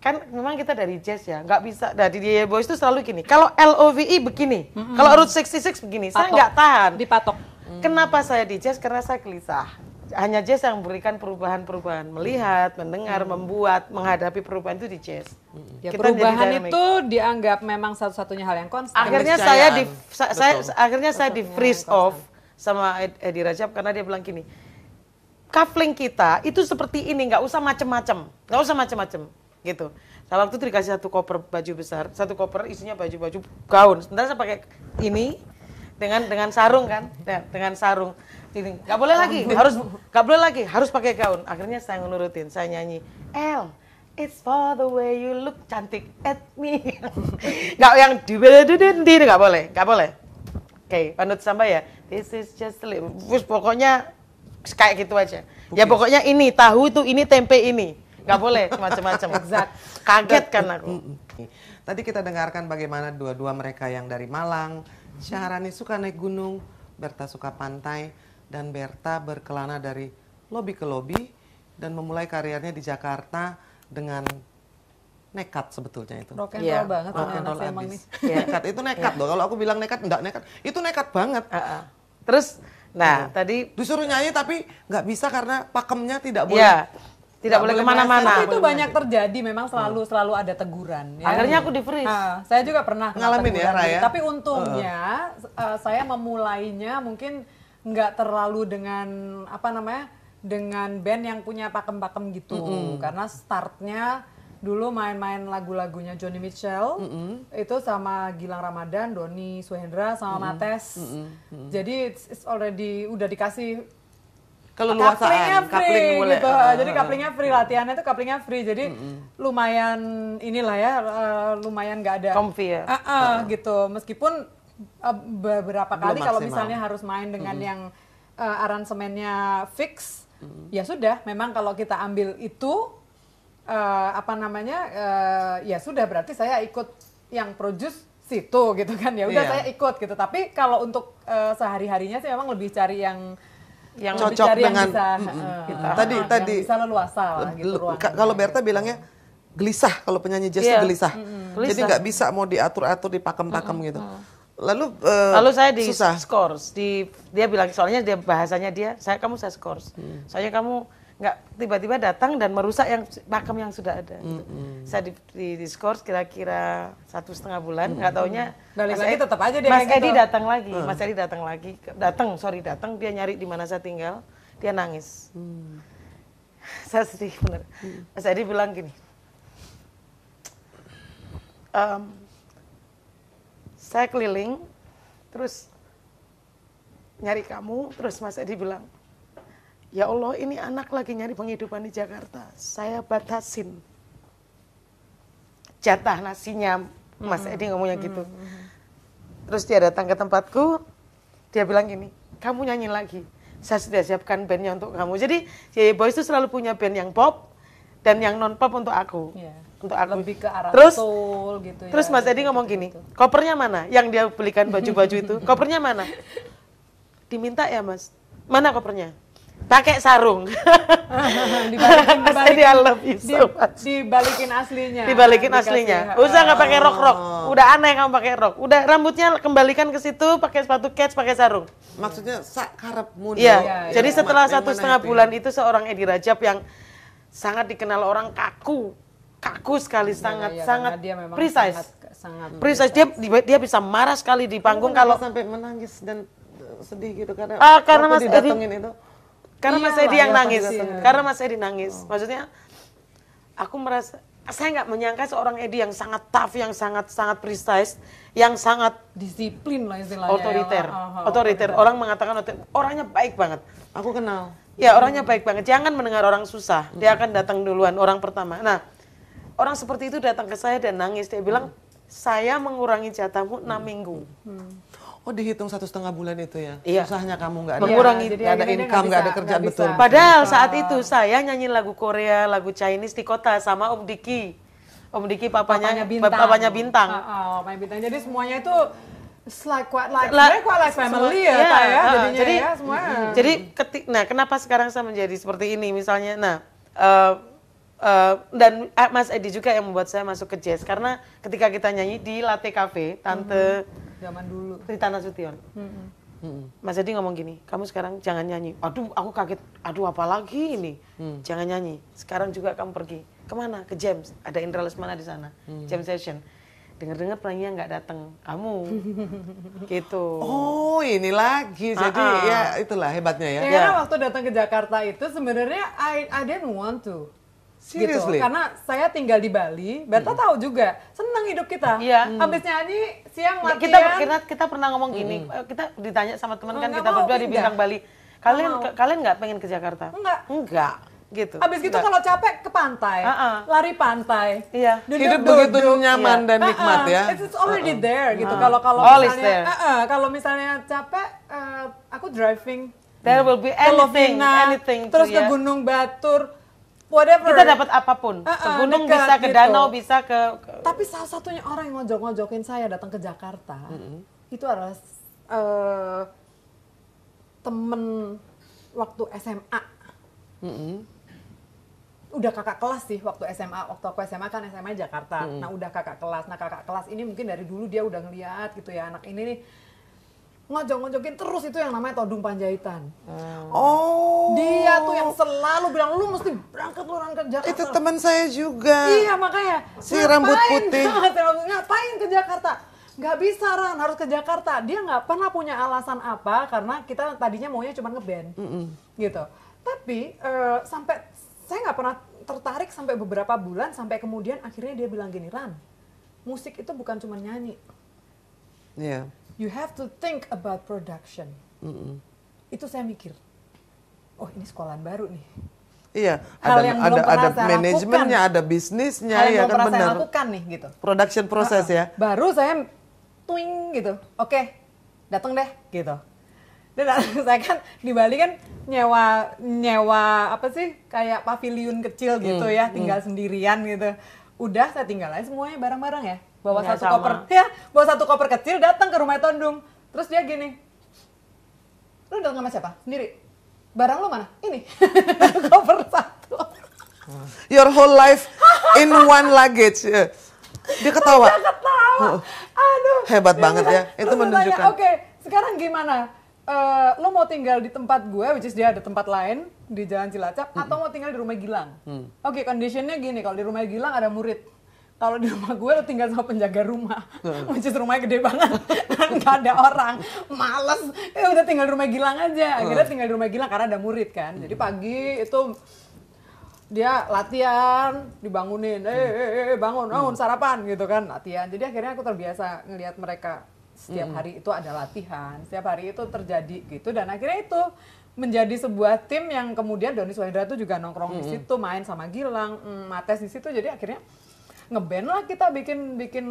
kan memang kita dari jazz ya, nggak bisa. Nah, dia The Boys itu selalu gini. Kalau LOVE begini, hmm. kalau Route 66 begini, Patok. saya nggak tahan. Dipatok. Kenapa saya di jazz? Karena saya gelisah hanya jazz yang memberikan perubahan-perubahan melihat mendengar hmm. membuat menghadapi perubahan itu di jazz ya, Kita perubahan itu dianggap memang satu-satunya hal yang konstan akhirnya saya di sa, saya akhirnya saya di freeze off sama Edi Rajab karena dia bilang gini cufflink kita itu seperti ini nggak usah macem-macem nggak usah macem-macem gitu saya waktu itu dikasih satu koper baju besar satu koper isinya baju-baju gaun sebentar saya pakai ini dengan dengan sarung kan ya, dengan sarung Tiling. Gak boleh lagi, harus nggak boleh lagi, harus pakai gaun. Akhirnya saya nurutin, saya nyanyi L. It's for the way you look cantik at me. gak yang di gak boleh, gak boleh. Oke, okay, panut sampai ya. This is just a little. pokoknya kayak gitu aja. Okay. Ya pokoknya ini tahu itu ini tempe ini. Gak boleh macam-macam. Kaget kan aku. Tadi kita dengarkan bagaimana dua-dua mereka yang dari Malang, Syahrani suka naik gunung, Berta suka pantai, dan Berta berkelana dari lobi ke lobi dan memulai karirnya di Jakarta dengan nekat sebetulnya itu. Rock and iya. roll banget rock and roll abis. Yeah. Nekat itu iya. nekat yeah. loh. Kalau aku bilang nekat enggak nekat, itu nekat banget. Uh -uh. Terus nah, uh. tadi disuruh nyanyi tapi nggak bisa karena pakemnya tidak boleh. Yeah. Tidak boleh kemana-mana. Itu banyak terjadi, memang selalu hmm. selalu ada teguran. Ya. Akhirnya aku di freeze. Uh, saya juga pernah ngalamin ya, Raya. Gitu. Tapi untungnya uh. Uh, saya memulainya mungkin nggak terlalu dengan apa namanya dengan band yang punya pakem-pakem gitu mm -hmm. karena startnya dulu main-main lagu-lagunya Johnny Mitchell mm -hmm. itu sama Gilang Ramadan, Doni Suhendra sama mm -hmm. Mates. Mm -hmm. Jadi it's, it's already udah dikasih keleluasaan free mulai. gitu. Uh, jadi kaplingnya ah. free latihannya itu kaplingnya free. Jadi mm -hmm. lumayan inilah ya uh, lumayan nggak ada comfy ya. Uh -uh, uh -huh. gitu. Meskipun Eh, beberapa Belum kali maksimal. kalau misalnya harus main dengan -hmm. yang uh, aransemennya fix -hmm. ya sudah memang kalau kita ambil itu uh, apa namanya uh, ya sudah berarti saya ikut yang produce situ gitu kan ya udah yeah. saya ikut gitu tapi kalau untuk uh, sehari harinya sih memang lebih cari yang yang cocok lebih cari dengan yang bisa, mm, uh, gitu. tadi yang tadi bisa leluasa lah gitu kalau Berta gitu. bilangnya gelisah kalau penyanyi jazz yeah. Iya. gelisah. Mm -hmm. Jadi nggak bisa mau diatur-atur dipakem-pakem mm -hmm. gitu. Mm -hmm lalu uh, lalu saya di susah. scores di dia bilang soalnya dia bahasanya dia saya kamu saya scores hmm. soalnya kamu nggak tiba-tiba datang dan merusak yang makam yang sudah ada hmm, gitu. hmm. saya di, di, di scores kira-kira satu setengah bulan hmm. nggak hmm. taunya Balik mas lagi tetap aja dia mas Edi gitu. datang lagi hmm. mas Edi datang lagi datang sorry datang dia nyari di mana saya tinggal dia nangis hmm. saya sedih bener hmm. mas Edi bilang gini um, saya keliling terus nyari kamu terus Mas Edi bilang ya Allah ini anak lagi nyari penghidupan di Jakarta saya batasin jatah nasinya Mas Edi hmm, ngomongnya hmm, gitu hmm, terus dia datang ke tempatku dia bilang gini kamu nyanyi lagi saya sudah siapkan bandnya untuk kamu jadi Yaya Boys itu selalu punya band yang pop dan yang non pop untuk aku yeah untuk aku. Lebih ke arah terus, soul gitu ya. Terus Mas Edi ngomong gitu. gini, kopernya mana? Yang dia belikan baju-baju itu, kopernya mana? Diminta ya Mas, mana kopernya? Pakai sarung. dibalikin, dibalikin, Edi, I love so much. Dibalikin aslinya. Dibalikin aslinya. Usah nggak pakai oh. rok-rok. Udah aneh kamu pakai rok. Udah rambutnya kembalikan ke situ, pakai sepatu kets. pakai sarung. Maksudnya sak muda. Iya. Iya, iya. Jadi setelah satu setengah bulan itu seorang Edi Rajab yang sangat dikenal orang kaku kaku sekali iya, sangat ya, sangat dia precise sangat, sangat precise. precise dia dia bisa marah sekali di panggung iya, kalau sampai menangis dan eh, sedih gitu karena ah, karena Mas Edi itu karena iya, Mas Edi yang nangis iya. karena Mas Edi nangis oh. maksudnya aku merasa saya nggak menyangka seorang Edi yang sangat tough, yang sangat sangat precise, yang sangat disiplin lah istilahnya. Ya. Otoriter, ya, oh, oh, otoriter. Orang mengatakan orangnya baik banget. Aku kenal. Ya orangnya baik banget. Jangan mendengar orang susah. Dia hmm. akan datang duluan orang pertama. Nah, orang seperti itu datang ke saya dan nangis dia bilang hmm. saya mengurangi jatahmu enam hmm. minggu hmm. Oh dihitung satu setengah bulan itu ya? Iya. Susahnya kamu nggak ada, Mengurangi, ya, gak ada income, nggak ada kerjaan betul. Padahal saat itu saya nyanyi lagu Korea, lagu Chinese di kota sama Om Diki. Om Diki papanya, papanya bintang. Papanya bintang. Oh, oh, papanya bintang. Jadi semuanya itu like quite like, La, quite like family ya, ya, ya uh, jadinya jadi, ya semua. Jadi ketik, nah kenapa sekarang saya menjadi seperti ini misalnya, nah uh, Uh, dan eh, Mas Edi juga yang membuat saya masuk ke jazz karena ketika kita nyanyi di Latte Cafe, tante hmm, zaman dulu Rita Nasution. Hmm. Mhm. Hmm. Mas Edi ngomong gini, kamu sekarang jangan nyanyi. Aduh, aku kaget. Aduh, apa lagi ini? Hmm. Jangan nyanyi. Sekarang juga kamu pergi. Kemana? Ke James. Ada Indra Lesmana di sana. Hmm. James Session dengar-dengar penyanyinya nggak datang kamu gitu oh ini lagi ah, jadi uh -uh. ya itulah hebatnya ya. ya, Karena ya. waktu datang ke Jakarta itu sebenarnya I I didn't want to Gitu, Seriously? Gitu. Karena saya tinggal di Bali, Berta -hmm. tahu juga, senang hidup kita. Iya. Hmm. Habis nyanyi siang latihan. Kita kita, kita pernah ngomong gini, hmm. kita ditanya sama teman oh, kan kita berdua di Bintang Bali. Kalian oh. kalian nggak pengen ke Jakarta? Enggak. Enggak gitu. habis gitu kalau capek ke pantai, uh -uh. lari pantai. Iya. Duduk, Hidup begitu nyaman iya. dan nikmat uh -uh. ya. It's, already uh -uh. there gitu. Kalau uh -uh. kalau misalnya uh -uh. kalau misalnya capek, uh, aku driving. There will be anything, anything. Terus ke ya. Gunung Batur, whatever. Kita dapat apapun. Uh -uh, ke uh-uh, gunung dekat, bisa, ke gitu. danau bisa, ke, ke Tapi salah satunya orang yang ngojok-ngojokin saya datang ke Jakarta. Mm -hmm. Itu adalah uh, temen waktu SMA. Mm -hmm. Udah kakak kelas sih waktu SMA. Waktu aku SMA kan SMA Jakarta. Mm -hmm. Nah udah kakak kelas. Nah kakak kelas ini mungkin dari dulu dia udah ngeliat gitu ya anak ini nih ngonjok-ngonjokin terus itu yang namanya Todung Panjaitan. Hmm. Oh. Dia tuh yang selalu bilang lu mesti berangkat lu berangkat Jakarta. Itu teman saya juga. Iya makanya. Si rambut putih. ngapain ke Jakarta? Gak bisa Ran, harus ke Jakarta. Dia nggak pernah punya alasan apa karena kita tadinya maunya cuma ngeband. Mm -mm. Gitu. Tapi uh, sampai saya nggak pernah tertarik sampai beberapa bulan sampai kemudian akhirnya dia bilang gini Ran, musik itu bukan cuma nyanyi. Iya. Yeah you have to think about production. Mm -mm. Itu saya mikir, oh ini sekolahan baru nih. Iya, Hal ada yang ada ada manajemennya, ada bisnisnya Hal yang ya kan benar. lakukan nih gitu. Production proses uh -uh. ya. Baru saya twing gitu. Oke, datang deh gitu. Dan saya kan di Bali kan nyewa nyewa apa sih kayak pavilion kecil gitu hmm, ya, hmm. tinggal hmm. sendirian gitu. Udah saya tinggal aja semuanya bareng-bareng ya bawa iya, satu sama. koper ya bawa satu koper kecil datang ke rumah Tondung terus dia gini lu datang sama siapa sendiri barang lu mana ini koper satu your whole life in one luggage eh, dia ketawa dia ketawa oh, oh. aduh hebat banget ya itu menunjukkan oke okay, sekarang gimana Uh, lu mau tinggal di tempat gue, which is dia ada tempat lain di Jalan Cilacap, mm -mm. atau mau tinggal di rumah Gilang? Mm. Oke, okay, conditionnya gini, kalau di rumah Gilang ada murid, kalau di rumah gue lo tinggal sama penjaga rumah hmm. rumahnya gede banget dan gak ada orang males ya udah tinggal di rumah Gilang aja hmm. akhirnya tinggal di rumah Gilang karena ada murid kan jadi hmm. pagi itu dia latihan dibangunin eh, hmm. eh, eh bangun bangun sarapan gitu kan latihan jadi akhirnya aku terbiasa ngelihat mereka setiap hari itu ada latihan setiap hari itu terjadi gitu dan akhirnya itu menjadi sebuah tim yang kemudian Doni Suhendra itu juga nongkrong mm -hmm. di situ main sama Gilang mm, Mates di situ jadi akhirnya ngeband lah kita bikin bikin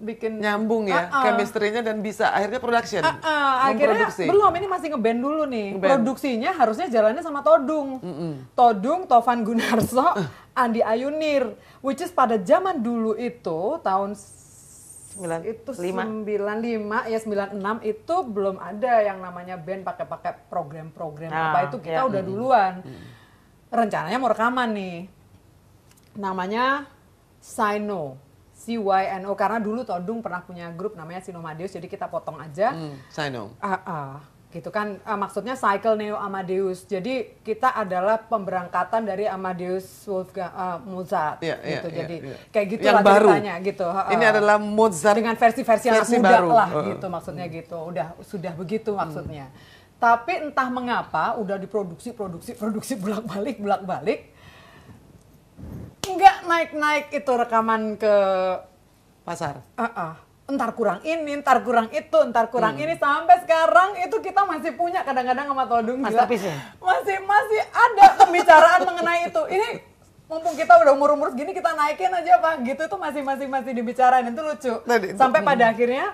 bikin nyambung ya uh -uh. chemistry-nya dan bisa akhirnya production. Uh -uh. Akhirnya belum ini masih ngeband dulu nih. Nge Produksinya harusnya jalannya sama Todung. Mm -mm. Todung, Tovan Gunarso, uh. Andi Ayunir, which is pada zaman dulu itu tahun 95. itu 95 ya 96 itu belum ada yang namanya band pakai-pakai program-program nah, apa itu kita ya. udah duluan. Hmm. Rencananya mau rekaman nih. Namanya Sino. Y O karena dulu Todung pernah punya grup namanya Sinomadeus jadi kita potong aja. Mm, Sino. Uh, uh, gitu kan uh, maksudnya cycle Neo Amadeus. Jadi kita adalah pemberangkatan dari Amadeus Wolfgang uh, Mozart yeah, yeah, gitu. Yeah, jadi yeah. kayak gitu yang lah baru. ceritanya gitu. Uh, Ini adalah Mozart dengan versi-versi yang versi baru. lah uh. gitu maksudnya hmm. gitu. Udah sudah begitu hmm. maksudnya. Tapi entah mengapa udah diproduksi produksi produksi bolak-balik bolak-balik nggak naik-naik itu rekaman ke pasar. Uh -uh. Entar kurang ini, entar kurang itu, entar kurang hmm. ini sampai sekarang itu kita masih punya kadang-kadang sama Todung Mas Tapi sih. Ya? Masih masih ada pembicaraan mengenai itu. Ini mumpung kita udah umur-umur gini kita naikin aja Pak. Gitu itu masih masih masih dibicarain itu lucu. Tadi, sampai itu, hmm. pada hmm. akhirnya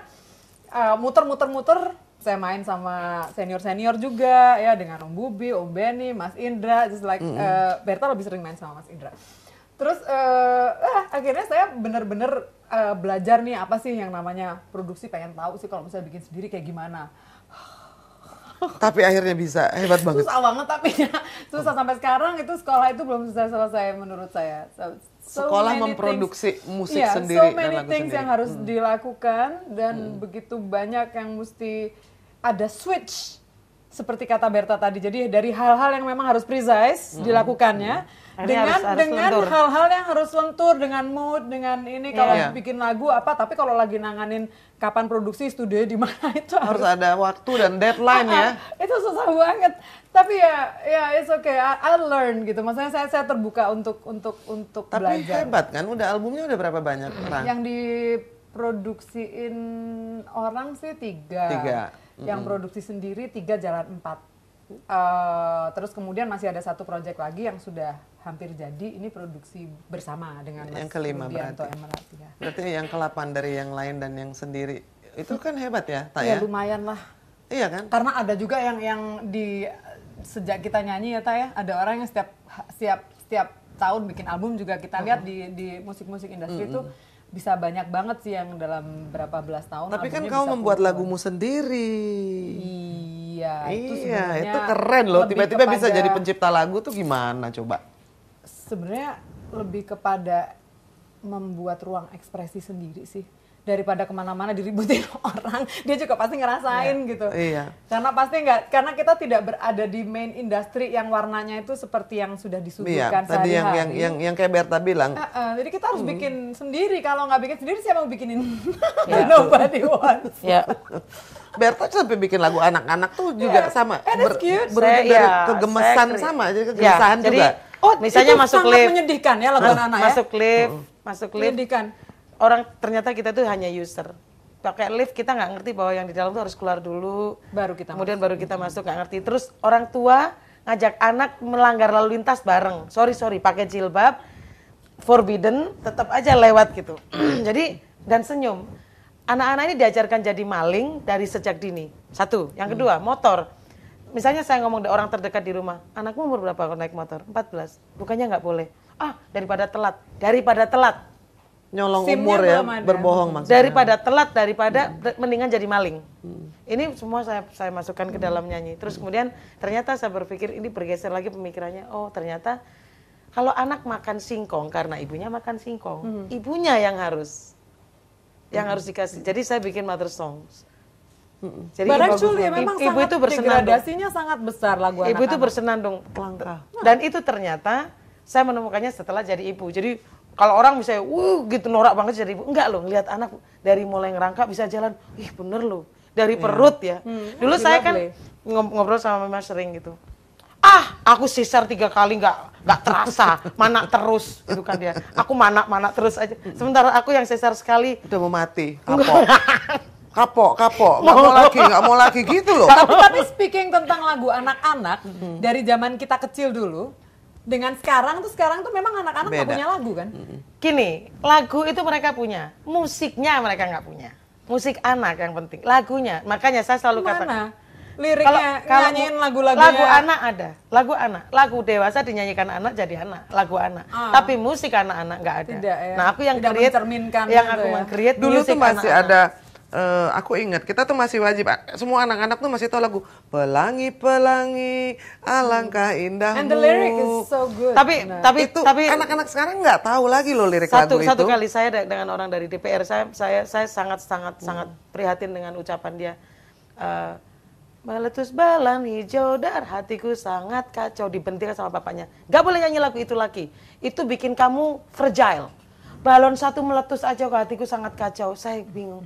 muter-muter-muter eh, uh, saya main sama senior-senior juga ya dengan Om Bubi, Om Benny, Mas Indra, just like mm -hmm. uh, Berta lebih sering main sama Mas Indra terus uh, uh, akhirnya saya bener-bener uh, belajar nih apa sih yang namanya produksi pengen tahu sih kalau misalnya bikin sendiri kayak gimana tapi akhirnya bisa hebat banget susah banget tapi ya susah sampai sekarang itu sekolah itu belum selesai selesai menurut saya so, so sekolah memproduksi things, musik yeah, sendiri so kan many dan lagu things sendiri. yang harus hmm. dilakukan dan hmm. begitu banyak yang mesti ada switch seperti kata Berta tadi jadi dari hal-hal yang memang harus precise hmm. dilakukannya hmm dengan dengan hal-hal yang harus lentur dengan mood dengan ini yeah. kalau yeah. bikin lagu apa tapi kalau lagi nanganin kapan produksi studio di mana itu harus, harus ada waktu dan deadline ya itu susah banget tapi ya ya it's okay I, I learn gitu maksudnya saya saya terbuka untuk untuk untuk tapi belajar tapi hebat kan udah albumnya udah berapa banyak orang yang diproduksiin orang sih tiga tiga yang mm -hmm. produksi sendiri tiga jalan empat Uh, terus kemudian masih ada satu proyek lagi yang sudah hampir jadi. Ini produksi bersama dengan Mas yang kelima Rudianto berarti. ya. Berarti yang kelapan dari yang lain dan yang sendiri. Itu kan hebat ya, Taya? ya? lumayan lah. Iya kan? Karena ada juga yang yang di sejak kita nyanyi ya, Taya, ada orang yang setiap setiap setiap tahun bikin album juga kita lihat di di musik-musik industri itu bisa banyak banget sih yang dalam berapa belas tahun. Tapi kan kamu membuat lagumu sendiri. Iya. Iya, itu, iya, itu keren loh. Tiba-tiba bisa jadi pencipta lagu tuh gimana coba? Sebenarnya lebih kepada membuat ruang ekspresi sendiri sih daripada kemana-mana diributin orang dia juga pasti ngerasain yeah. gitu iya. karena pasti nggak karena kita tidak berada di main industri yang warnanya itu seperti yang sudah disuguhkan iya, tadi yang, yang yang yang kayak Berta bilang uh, uh, jadi kita harus mm. bikin sendiri kalau nggak bikin sendiri siapa mau bikinin yeah. nobody wants yeah. Berta sampai bikin lagu anak-anak tuh juga yeah. sama ber, cute. dari yeah. kegemesan sama jadi iya, kegemesan yeah. juga jadi, oh misalnya itu masuk sangat lift menyedihkan ya lagu anak-anak ya masuk lift uh. masuk lift orang ternyata kita tuh hanya user pakai lift kita nggak ngerti bahwa yang di dalam tuh harus keluar dulu baru kita kemudian masuk. baru kita masuk nggak ngerti terus orang tua ngajak anak melanggar lalu lintas bareng sorry sorry pakai jilbab forbidden tetap aja lewat gitu jadi dan senyum anak-anak ini diajarkan jadi maling dari sejak dini satu yang hmm. kedua hmm. motor misalnya saya ngomong orang terdekat di rumah anakmu umur berapa kalau naik motor 14 bukannya nggak boleh ah daripada telat daripada telat nyolong Simnya umur ya, ada. berbohong hmm. maksudnya. Daripada telat, daripada hmm. mendingan jadi maling. Hmm. Ini semua saya saya masukkan ke dalam nyanyi. Terus hmm. kemudian ternyata saya berpikir ini bergeser lagi pemikirannya. Oh ternyata kalau anak makan singkong karena ibunya makan singkong, hmm. ibunya yang harus yang hmm. harus dikasih. Jadi saya bikin mother songs. Hmm. Jadi Barang ibu, ya, memang ibu itu bersenandung. sangat besar lagu Ibu anak-anak. itu bersenandung. Nah. Dan itu ternyata saya menemukannya setelah jadi ibu. Jadi kalau orang bisa uh gitu norak banget jadi ibu enggak loh ngelihat anak dari mulai ngerangkak bisa jalan ih bener loh dari iya. perut ya hmm, dulu saya kan ngobrol sama mama sering gitu ah aku sisar tiga kali nggak nggak terasa mana terus itu kan dia aku mana mana terus aja sementara aku yang sisar sekali udah mau mati kapok kapok kapok nggak mau lagi nggak mau lagi gitu loh tapi tapi speaking tentang lagu anak-anak hmm. dari zaman kita kecil dulu dengan sekarang tuh sekarang tuh memang anak-anak nggak punya lagu kan? Kini lagu itu mereka punya, musiknya mereka nggak punya. Musik anak yang penting, lagunya. Makanya saya selalu Mana? katakan. Liriknya kalau, nyanyiin lagu-lagu lagu anak ada, lagu anak, lagu dewasa dinyanyikan anak jadi anak, lagu anak. Ah. Tapi musik anak-anak nggak ada. Tidak, ya. Nah aku yang Tidak create, yang gitu aku ya. mengcreate dulu tuh masih anak -anak. ada Uh, aku ingat kita tuh masih wajib semua anak-anak tuh masih tahu lagu pelangi pelangi alangkah hmm. indahmu. And the lyric is so good. Tapi nah. tapi itu tapi anak-anak sekarang nggak tahu lagi loh lirik satu, lagu itu. Satu kali saya dengan orang dari DPR saya saya saya sangat sangat hmm. sangat prihatin dengan ucapan dia. Uh, Meletus balan hijau dar hatiku sangat kacau dibentikan sama bapaknya. Gak boleh nyanyi lagu itu lagi. Itu bikin kamu fragile. Balon satu meletus aja ke hatiku sangat kacau. Saya bingung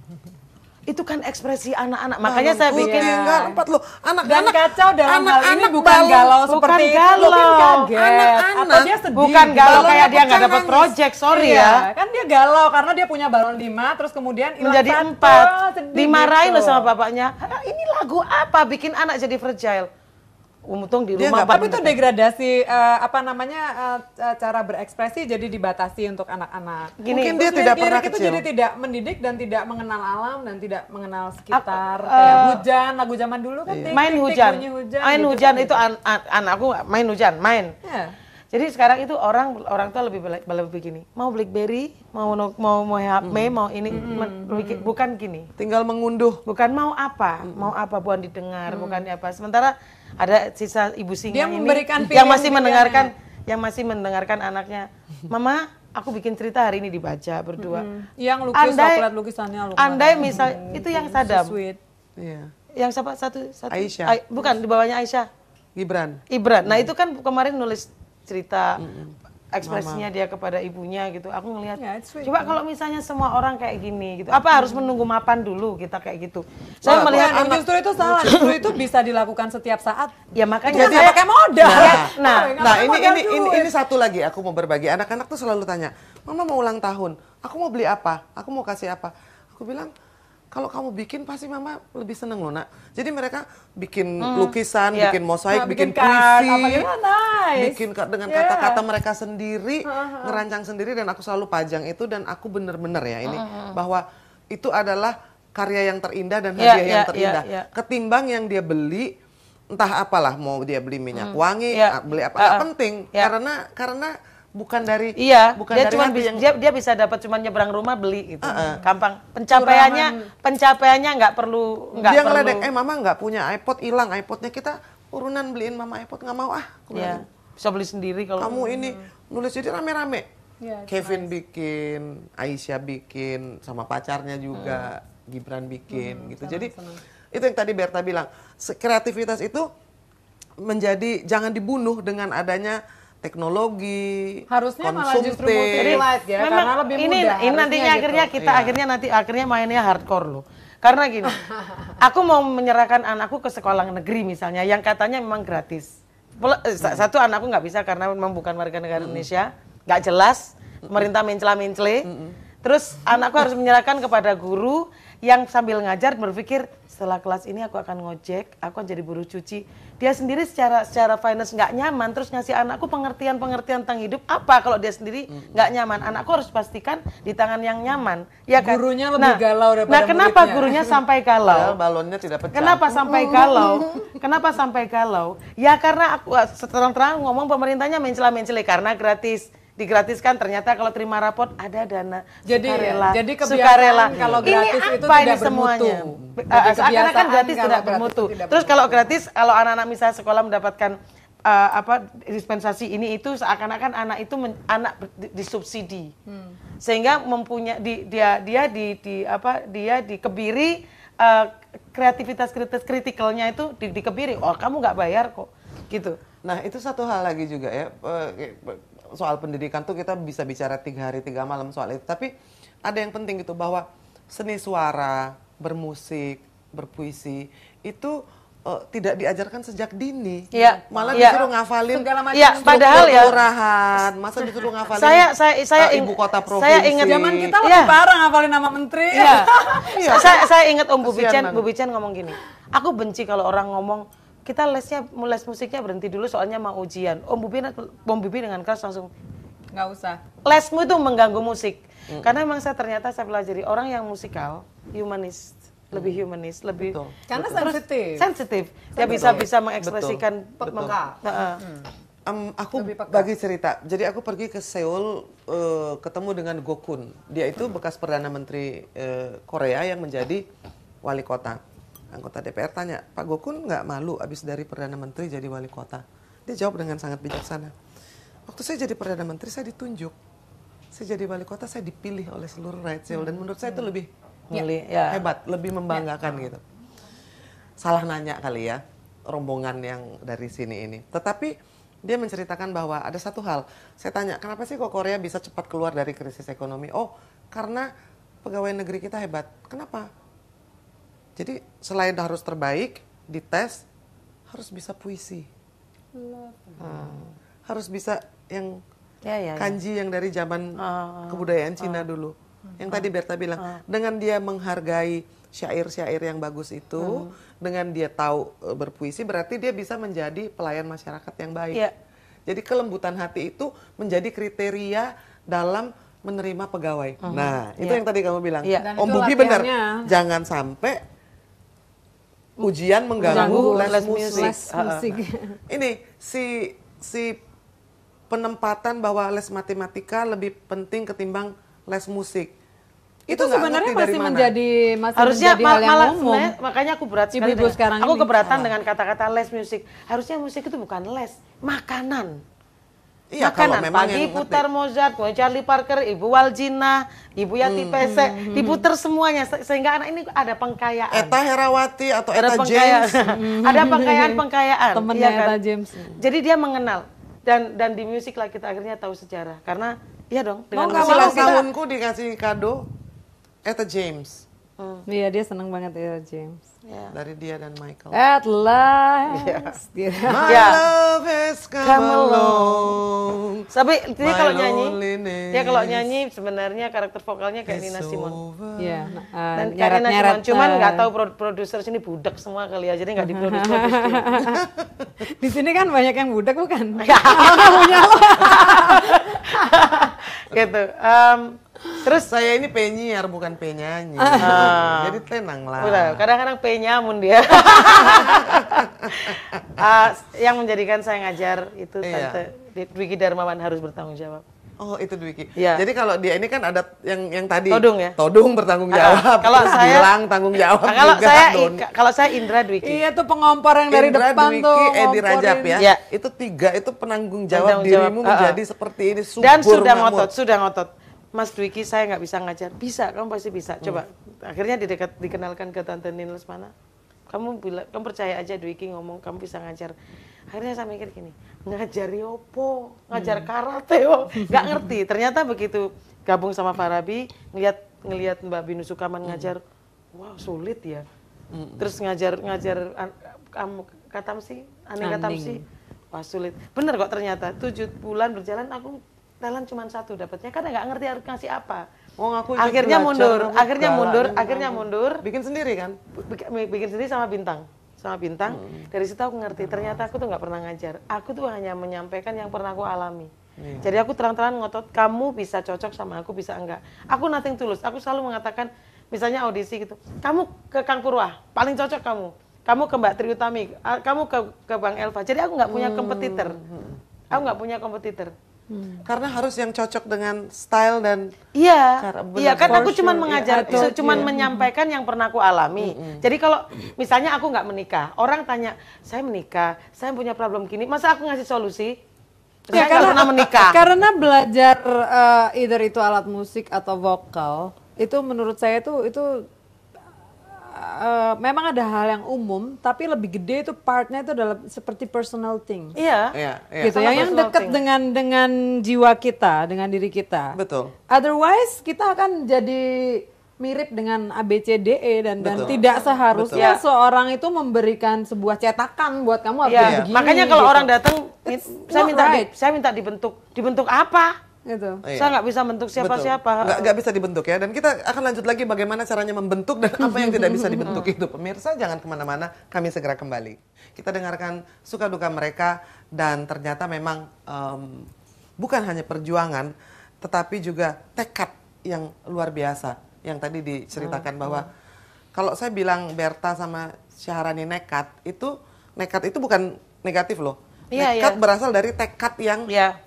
itu kan ekspresi anak-anak. Makanya saya bikin enggak iya. empat loh. Anak-anak kacau dalam anak, hal ini bukan balon, galau bukan seperti galau. itu Anak-anak Bukan galau gitu. kayak dia nggak dapat project, sorry iya. ya. Kan dia galau karena dia punya balon lima, terus kemudian menjadi empat. Oh, dimarahin gitu. loh sama bapaknya. Ah, ini lagu apa bikin anak jadi fragile? untung di rumah. Dia tapi itu degradasi uh, apa namanya uh, cara berekspresi jadi dibatasi untuk anak-anak. Gini, Mungkin dia tidak pernah itu jadi tidak mendidik dan tidak mengenal alam dan tidak mengenal sekitar Aku, uh, hujan lagu zaman dulu kan. Iya. main hujan. Main gitu hujan kan itu an an anakku main hujan, main. Yeah. Jadi sekarang itu orang orang tua lebih lebih begini, mau blackberry, mau mau mau HP, hmm. mau ini hmm. bukan gini. Tinggal mengunduh. Bukan mau apa, hmm. mau apa bukan didengar, hmm. bukan apa. Sementara ada sisa ibu singa dia ini yang masih mendengarkan yang masih mendengarkan anaknya, "Mama, aku bikin cerita hari ini dibaca berdua." Hmm. Yang lukis andai, coklat lukisannya Lukman. Andai misal hmm. itu yang Sadam. So sweet. Yeah. Yang siapa satu satu Aisyah. bukan di bawahnya Aisyah. Gibran. Ibran. Nah, hmm. itu kan kemarin nulis cerita hmm ekspresinya dia kepada ibunya gitu. Aku ngelihat yeah, ya, coba kalau misalnya semua orang kayak gini gitu. Apa harus menunggu mapan dulu kita kayak gitu. Saya melihat bukan, anak, justru itu salah. Justru itu bisa dilakukan setiap saat. Ya makanya Jadi, saya pakai modal. Nah, nah, nah, nah ini ini, ini ini satu lagi aku mau berbagi. Anak-anak tuh selalu tanya, "Mama mau ulang tahun, aku mau beli apa? Aku mau kasih apa?" Aku bilang, kalau kamu bikin pasti mama lebih seneng loh nak. Jadi mereka bikin hmm. lukisan, yeah. bikin mosaik, nah, bikin, bikin puisi, nice. bikin dengan kata-kata yeah. mereka sendiri, uh -huh. ngerancang sendiri dan aku selalu pajang itu dan aku bener-bener ya ini uh mm-hmm. -huh. bahwa itu adalah karya yang terindah dan ya, hadiah yeah, yeah, yang ya, terindah. Yeah, yeah. Ketimbang yang dia beli entah apalah mau dia beli minyak hmm. wangi, yeah. Ya. beli apa, uh penting yeah. karena karena bukan dari iya bukan dia dari cuma bisa, dia, dia bisa dapat cuma nyebrang rumah beli gitu uh-uh. gampang pencapaiannya pencapaiannya nggak perlu nggak dia perlu. eh mama nggak punya iPod hilang iPodnya kita urunan beliin mama iPod nggak mau ah iya. bisa beli sendiri kalau kamu mau. ini nulis jadi rame-rame yeah, iya, Kevin nice. bikin Aisyah bikin sama pacarnya juga hmm. Gibran bikin hmm, gitu senang, jadi itu yang tadi Berta bilang kreativitas itu menjadi jangan dibunuh dengan adanya teknologi harusnya malah justru ya Memang karena lebih ini, mudah ini nantinya gitu. akhirnya kita iya. akhirnya nanti akhirnya mainnya hardcore loh karena gini aku mau menyerahkan anakku ke sekolah negeri misalnya yang katanya memang gratis eh, hmm. satu anakku nggak bisa karena memang bukan warga negara hmm. Indonesia nggak jelas hmm. pemerintah mencela mencle terus anakku harus menyerahkan kepada guru yang sambil ngajar berpikir setelah kelas ini aku akan ngojek aku akan jadi buruh cuci dia sendiri secara secara finance nggak nyaman terus ngasih anakku pengertian pengertian tentang hidup apa kalau dia sendiri nggak nyaman anakku harus pastikan di tangan yang nyaman ya kan gurunya lebih nah, galau daripada nah kenapa muridnya? gurunya sampai galau ya, balonnya tidak pecah kenapa sampai galau kenapa sampai galau ya karena aku terang-terang ngomong pemerintahnya mencela-mencela karena gratis digratiskan ternyata kalau terima rapot ada dana jadi sukarela. jadi sukarela kalau gratis ini itu apa tidak ini semuanya eh, seakan-akan gratis tidak bermutu tidak terus kalau gratis kalau anak-anak misalnya sekolah mendapatkan uh, apa dispensasi ini itu seakan-akan anak itu men, anak disubsidi hmm. sehingga mempunyai di, dia dia di, di apa dia dikebiri uh, kreativitas kritis kritikalnya itu di, dikebiri oh kamu nggak bayar kok gitu Nah, itu satu hal lagi juga ya soal pendidikan tuh kita bisa bicara tiga hari tiga malam soal itu tapi ada yang penting gitu bahwa seni suara bermusik berpuisi itu uh, tidak diajarkan sejak dini. Ya. Malah ya. disuruh ngafalin segala macam ya, padahal ya. kelurahan, masa disuruh ngafalin. Saya saya saya uh, ibu kota provinsi. Saya ingat zaman kita iya. lebih ya. parah ngafalin nama menteri. Ya. ya. saya saya ingat Om Bubican, Bubican ngomong gini. Aku benci kalau orang ngomong kita lesnya les musiknya berhenti dulu soalnya mau ujian om bubi om bubi dengan keras langsung nggak usah lesmu itu mengganggu musik mm. karena memang saya ternyata saya pelajari orang yang musikal humanis lebih mm. humanis, lebih karena sensitif. Sensitif. Dia bisa bisa mengekspresikan betul. Peka. hmm. um, aku bagi cerita. Jadi aku pergi ke Seoul uh, ketemu dengan Gokun. Dia itu bekas perdana menteri uh, Korea yang menjadi wali kota anggota DPR tanya, Pak Gokun nggak malu abis dari Perdana Menteri jadi wali kota? Dia jawab dengan sangat bijaksana. Waktu saya jadi Perdana Menteri, saya ditunjuk. Saya jadi wali kota, saya dipilih oleh seluruh rakyat Seoul. Dan menurut saya itu hmm. lebih ya. Ya, ya. hebat, lebih ya. membanggakan ya. gitu. Salah nanya kali ya, rombongan yang dari sini ini. Tetapi dia menceritakan bahwa ada satu hal. Saya tanya, kenapa sih kok Korea bisa cepat keluar dari krisis ekonomi? Oh, karena pegawai negeri kita hebat. Kenapa? Jadi selain harus terbaik di tes, harus bisa puisi. Hmm. Harus bisa yang ya, ya, ya. kanji yang dari zaman uh, kebudayaan Cina ah. dulu. Hmm. yang tadi Berta bilang, uh, dengan dia menghargai syair-syair yang bagus itu, uh, dengan dia tahu e, berpuisi, berarti dia bisa menjadi pelayan masyarakat yang baik. Ya. Jadi kelembutan hati itu menjadi kriteria dalam menerima pegawai. Uh hmm. -huh. Nah, itu ya. yang tadi kamu bilang. Ya. Om oh, Bugi benar. Jangan sampai ujian mengganggu les, les musik. Les musik. Ini si si penempatan bahwa les matematika lebih penting ketimbang les musik. Itu, itu sebenarnya masih menjadi masih harusnya menjadi hal yang malah umum. makanya aku berat sekali. dengan, sekarang aku keberatan oh. dengan kata-kata les musik. Harusnya musik itu bukan les, makanan. Iya, makanan kalau memang pagi putar Mozart, Charlie Parker, Ibu Waljina, Ibu Yati hmm. Pesek, hmm, hmm. diputar semuanya sehingga anak ini ada pengkayaan. Eta Herawati atau Eta ada James, ada pengkayaan-pengkayaan. Temen ya iya kan? Eta James. Jadi dia mengenal dan dan di musik lah kita akhirnya tahu sejarah karena iya dong dengan mau ulang tahunku dikasih kado Eta James. Hmm. Iya hmm. dia seneng banget Eta James yeah. dari dia dan Michael. At last, yeah. my yeah. love has come, come along. Tapi dia kalau nyanyi, dia ya kalau nyanyi sebenarnya karakter vokalnya kayak Nina Simon. Iya. Nah, dan uh, kayak Nina Simon, cuman nggak uh, tahu produser sini budak semua kali ya, jadi nggak diproduksi. Ya. Di sini kan banyak yang budak bukan? Punya gitu. Um, Terus saya ini penyiar bukan penyanyi. Uh, Jadi tenang lah. Udah, kadang-kadang penyamun dia. uh, yang menjadikan saya ngajar itu iya. tante Dwiki Darmawan harus bertanggung jawab. Oh itu Dwiki. Iya. Jadi kalau dia ini kan ada yang yang tadi Todung ya. Todung bertanggung ah, jawab. Uh, kalau saya bilang tanggung jawab kalau juga. Saya, Don. kalau saya Indra Dwiki. Iya tuh pengompor yang dari Indra depan Dwiki, tuh. Indra eh, Dwiki, Edi Rajab ya. ya. Itu tiga itu penanggung jawab penanggung dirimu jawab. menjadi uh, uh. seperti ini subur Dan sudah ngotot, sudah ngotot Mas Dwiki saya nggak bisa ngajar bisa kamu pasti bisa coba hmm. akhirnya didekat, dikenalkan ke Tante Nils mana. kamu bila kamu percaya aja Dwiki ngomong kamu bisa ngajar akhirnya saya mikir gini ngajar Yopo, ngajar hmm. karate oh nggak ngerti ternyata begitu gabung sama Farabi ngeliat ngelihat Mbak Binu Sukaman hmm. ngajar wow sulit ya hmm. terus ngajar ngajar kamu katam sih aneh katam sih wah sulit bener kok ternyata tujuh bulan berjalan aku talent cuma satu dapatnya karena nggak ngerti harus ngasih apa mau oh, ngaku akhirnya mundur akhirnya mundur hmm. akhirnya mundur bikin sendiri kan bikin sendiri sama bintang sama bintang hmm. dari situ aku ngerti ternyata aku tuh nggak pernah ngajar aku tuh hanya menyampaikan yang pernah aku alami hmm. jadi aku terang terang ngotot kamu bisa cocok sama aku bisa enggak aku nothing tulus aku selalu mengatakan misalnya audisi gitu kamu ke Kang Purwa paling cocok kamu kamu ke Mbak Triutami kamu ke ke Bang Elva jadi aku nggak punya hmm. kompetitor aku nggak punya kompetitor Hmm. Karena harus yang cocok dengan style dan Iya. Iya, kan aku cuman iya, mengajar yeah, cuman yeah. menyampaikan yang pernah aku alami. Mm -hmm. Jadi kalau misalnya aku nggak menikah, orang tanya, "Saya menikah, saya punya problem gini, masa aku ngasih solusi?" Ya, saya karena, pernah menikah. Karena belajar uh, either itu alat musik atau vokal, itu menurut saya tuh itu Eh, memang ada hal yang umum, tapi lebih gede itu partnya itu dalam seperti personal thing. Iya. Iya. iya. Gitu yang dekat dengan dengan jiwa kita, dengan diri kita. Betul. Otherwise kita akan jadi mirip dengan ABCDE dan Betul. dan tidak seharusnya Betul. seorang itu memberikan sebuah cetakan buat kamu harus yeah. Iya. Makanya kalau gitu. orang datang saya minta right. di, saya minta dibentuk dibentuk apa? gitu. Oh, iya. Saya nggak bisa bentuk siapa-siapa. Nggak, nggak bisa dibentuk ya. Dan kita akan lanjut lagi bagaimana caranya membentuk dan apa yang tidak bisa dibentuk itu. Pemirsa jangan kemana-mana, kami segera kembali. Kita dengarkan suka duka mereka dan ternyata memang um, bukan hanya perjuangan, tetapi juga tekad yang luar biasa. Yang tadi diceritakan hmm. bahwa kalau saya bilang Berta sama Syaharani nekat, itu nekat itu bukan negatif loh. Iya, nekat nekat ya. berasal dari tekad yang... ya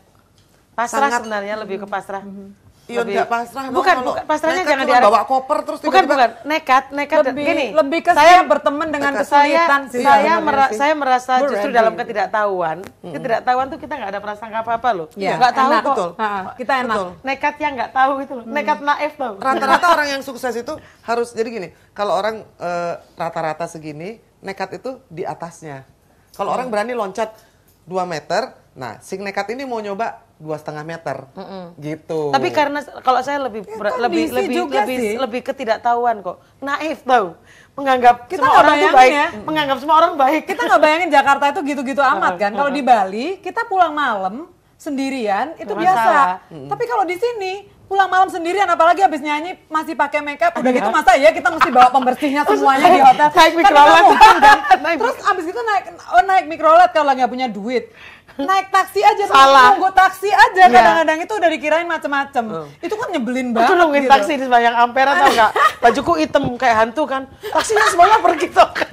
pasrah sangat, sebenarnya lebih ke pasrah. Mhm. Iya enggak pasrah. Bukan, bukan pasrahnya jangan diarah. Bawa koper terus tiba -tiba. Bukan, bukan. Nekat, nekat lebih, gini. Lebih ke saya berteman dengan kesulitan. Saya, sih, saya, mera sih. saya merasa Berendi. justru dalam ketidaktahuan. Hmm. Ketidaktahuan tuh kita nggak ada prasangka apa-apa loh. Iya. Nggak tahu enak. kok. Betul. Ha, kita enak. Betul. Nekat yang nggak tahu itu loh. Hmm. Nekat naif tau. Rata-rata orang yang sukses itu harus jadi gini. Kalau orang eh, rata-rata uh, segini, nekat itu di atasnya. Kalau hmm. orang berani loncat 2 meter, nah sing nekat ini mau nyoba dua setengah meter mm -mm. gitu tapi karena kalau saya lebih ya, ber, kan lebih lebih juga lebih sih. lebih ketidaktahuan kok naif tau menganggap kita semua orang itu baik ya. menganggap semua orang baik kita nggak bayangin Jakarta itu gitu-gitu amat kan kalau di Bali kita pulang malam sendirian itu Masalah. biasa mm mm tapi kalau di sini pulang malam sendirian apalagi habis nyanyi masih pakai makeup udah gitu masa ya kita mesti bawa pembersihnya semuanya di hotel naik mikrolet kan? terus abis itu naik oh naik mikrolet kalau nggak punya duit naik taksi aja salah nunggu taksi aja iya. kadang-kadang itu udah dikirain macem-macem itu kan nyebelin banget aku nungguin gitu. taksi di sebayang ampera tau nggak bajuku hitam kayak hantu kan taksinya semuanya pergi tuh kayak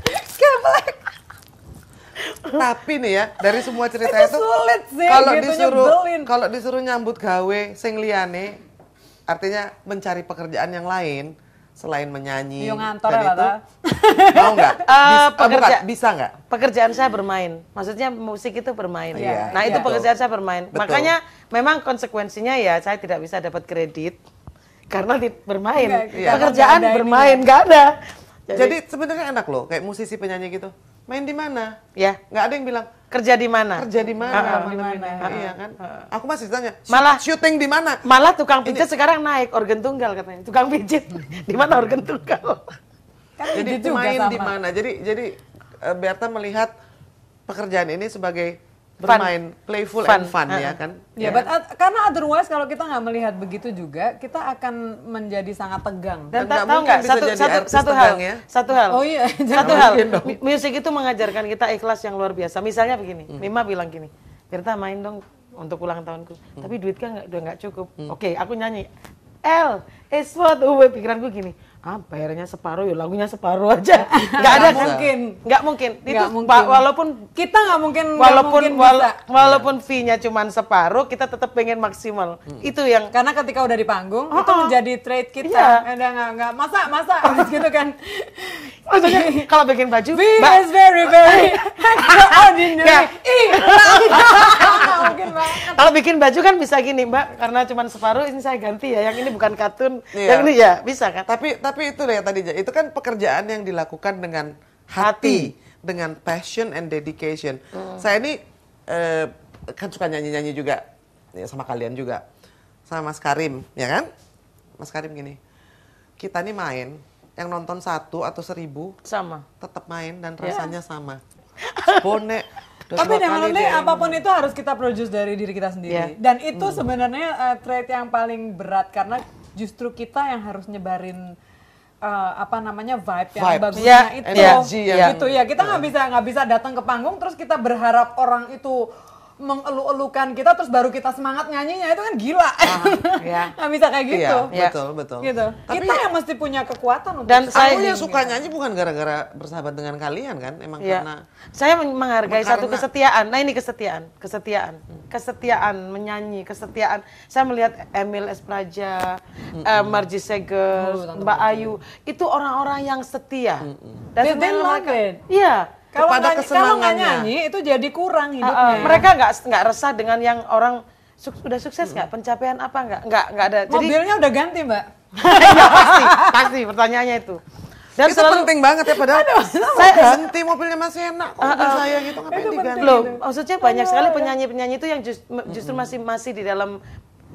tapi nih ya dari semua cerita itu, itu sulit sih kalau gitu, disuruh kalau disuruh nyambut gawe sing liane artinya mencari pekerjaan yang lain selain menyanyi Yung iya, ngantor dan itu mau nggak uh, pekerja, bisa nggak pekerjaan saya bermain maksudnya musik itu bermain yeah, nah yeah. itu iya, pekerjaan saya bermain Betul. makanya memang konsekuensinya ya saya tidak bisa dapat kredit karena bermain yeah, iya. pekerjaan bermain nggak ada jadi, ya. jadi sebenarnya enak loh kayak musisi penyanyi gitu main di mana? Ya. Nggak ada yang bilang kerja di mana? Kerja di mana? Uh, mana? Uh, iya kan? Uh, Aku masih tanya. Malah syuting di mana? Malah tukang pijat sekarang naik organ tunggal katanya. Tukang pijat di mana organ tunggal? Kan jadi main di mana? Jadi jadi eh, Berta melihat pekerjaan ini sebagai bermain fun. playful fun. and fun uh -huh. ya kan. Iya, ya, yeah, but uh, karena otherwise kalau kita nggak melihat begitu juga, kita akan menjadi sangat tegang. Dan tak tahu nggak satu satu, satu hal, ya? satu hal. Oh iya, satu hal. Musik itu mengajarkan kita ikhlas yang luar biasa. Misalnya begini, hmm. Mima bilang gini, kita main dong untuk ulang tahunku, hmm. tapi duit kan udah nggak cukup. Hmm. Oke, okay, aku nyanyi. L is what pikiranku gini ah bayarnya separuh ya lagunya separuh aja nggak ada kan? mungkin nggak mungkin itu gak mungkin. walaupun kita nggak mungkin walaupun mungkin wala bisa. walaupun ya. fee-nya cuma separuh kita tetap pengen maksimal hmm. itu yang karena ketika udah di panggung oh, itu menjadi trade kita iya. Eh, ada nggak nggak masa masa gitu kan maksudnya kalau bikin baju Be is very very extraordinary kalau bikin baju kan bisa gini mbak, karena cuma separuh ini saya ganti ya, yang ini bukan katun, iya. yang ini ya bisa kan. Tapi tapi itu ya tadi itu kan pekerjaan yang dilakukan dengan hati, hati. dengan passion and dedication. Hmm. Saya ini eh, kan suka nyanyi-nyanyi juga, ya, sama kalian juga, sama Mas Karim, ya kan? Mas Karim gini, kita nih main, yang nonton satu atau seribu sama tetap main dan iya. rasanya yeah. sama bonek tapi Tapi definitely apapun itu harus kita produce dari diri kita sendiri. Yeah. Dan itu hmm. sebenarnya uh, trait yang paling berat karena justru kita yang harus nyebarin uh, apa namanya vibe yang vibe. bagusnya yeah. itu. yeah. gitu ya. Kita iya. nggak yeah. bisa nggak bisa datang ke panggung terus kita berharap orang itu mengeluh-elukan kita terus baru kita semangat nyanyinya itu kan gila ah, iya. nggak ah, ya. bisa kayak iya, gitu iya, ya. betul betul gitu Tapi, kita yang mesti punya kekuatan dan untuk saya yang suka nyanyi bukan gara-gara bersahabat dengan kalian kan emang ya. karena saya menghargai satu kesetiaan nah ini kesetiaan kesetiaan hmm. kesetiaan menyanyi kesetiaan saya melihat Emil Espraja mm -mm. eh, Marji Segel oh, Mbak Ayu itu orang-orang yang setia mm -hmm. dan they, mereka, it iya kalau kepada kesenangannya. Kalau nggak nyanyi itu jadi kurang hidupnya. Uh, uh, mereka nggak nggak resah dengan yang orang sudah sukses nggak, hmm. pencapaian apa nggak, nggak nggak ada. Jadi, Mobilnya udah ganti mbak. ya, pasti, pasti pertanyaannya itu. Dan itu selalu, penting banget ya padahal Aduh, saya ganti mobilnya masih enak kok uh, uh, saya gitu ngapain diganti. Loh, maksudnya banyak sekali penyanyi-penyanyi itu yang just, justru hmm. masih masih di dalam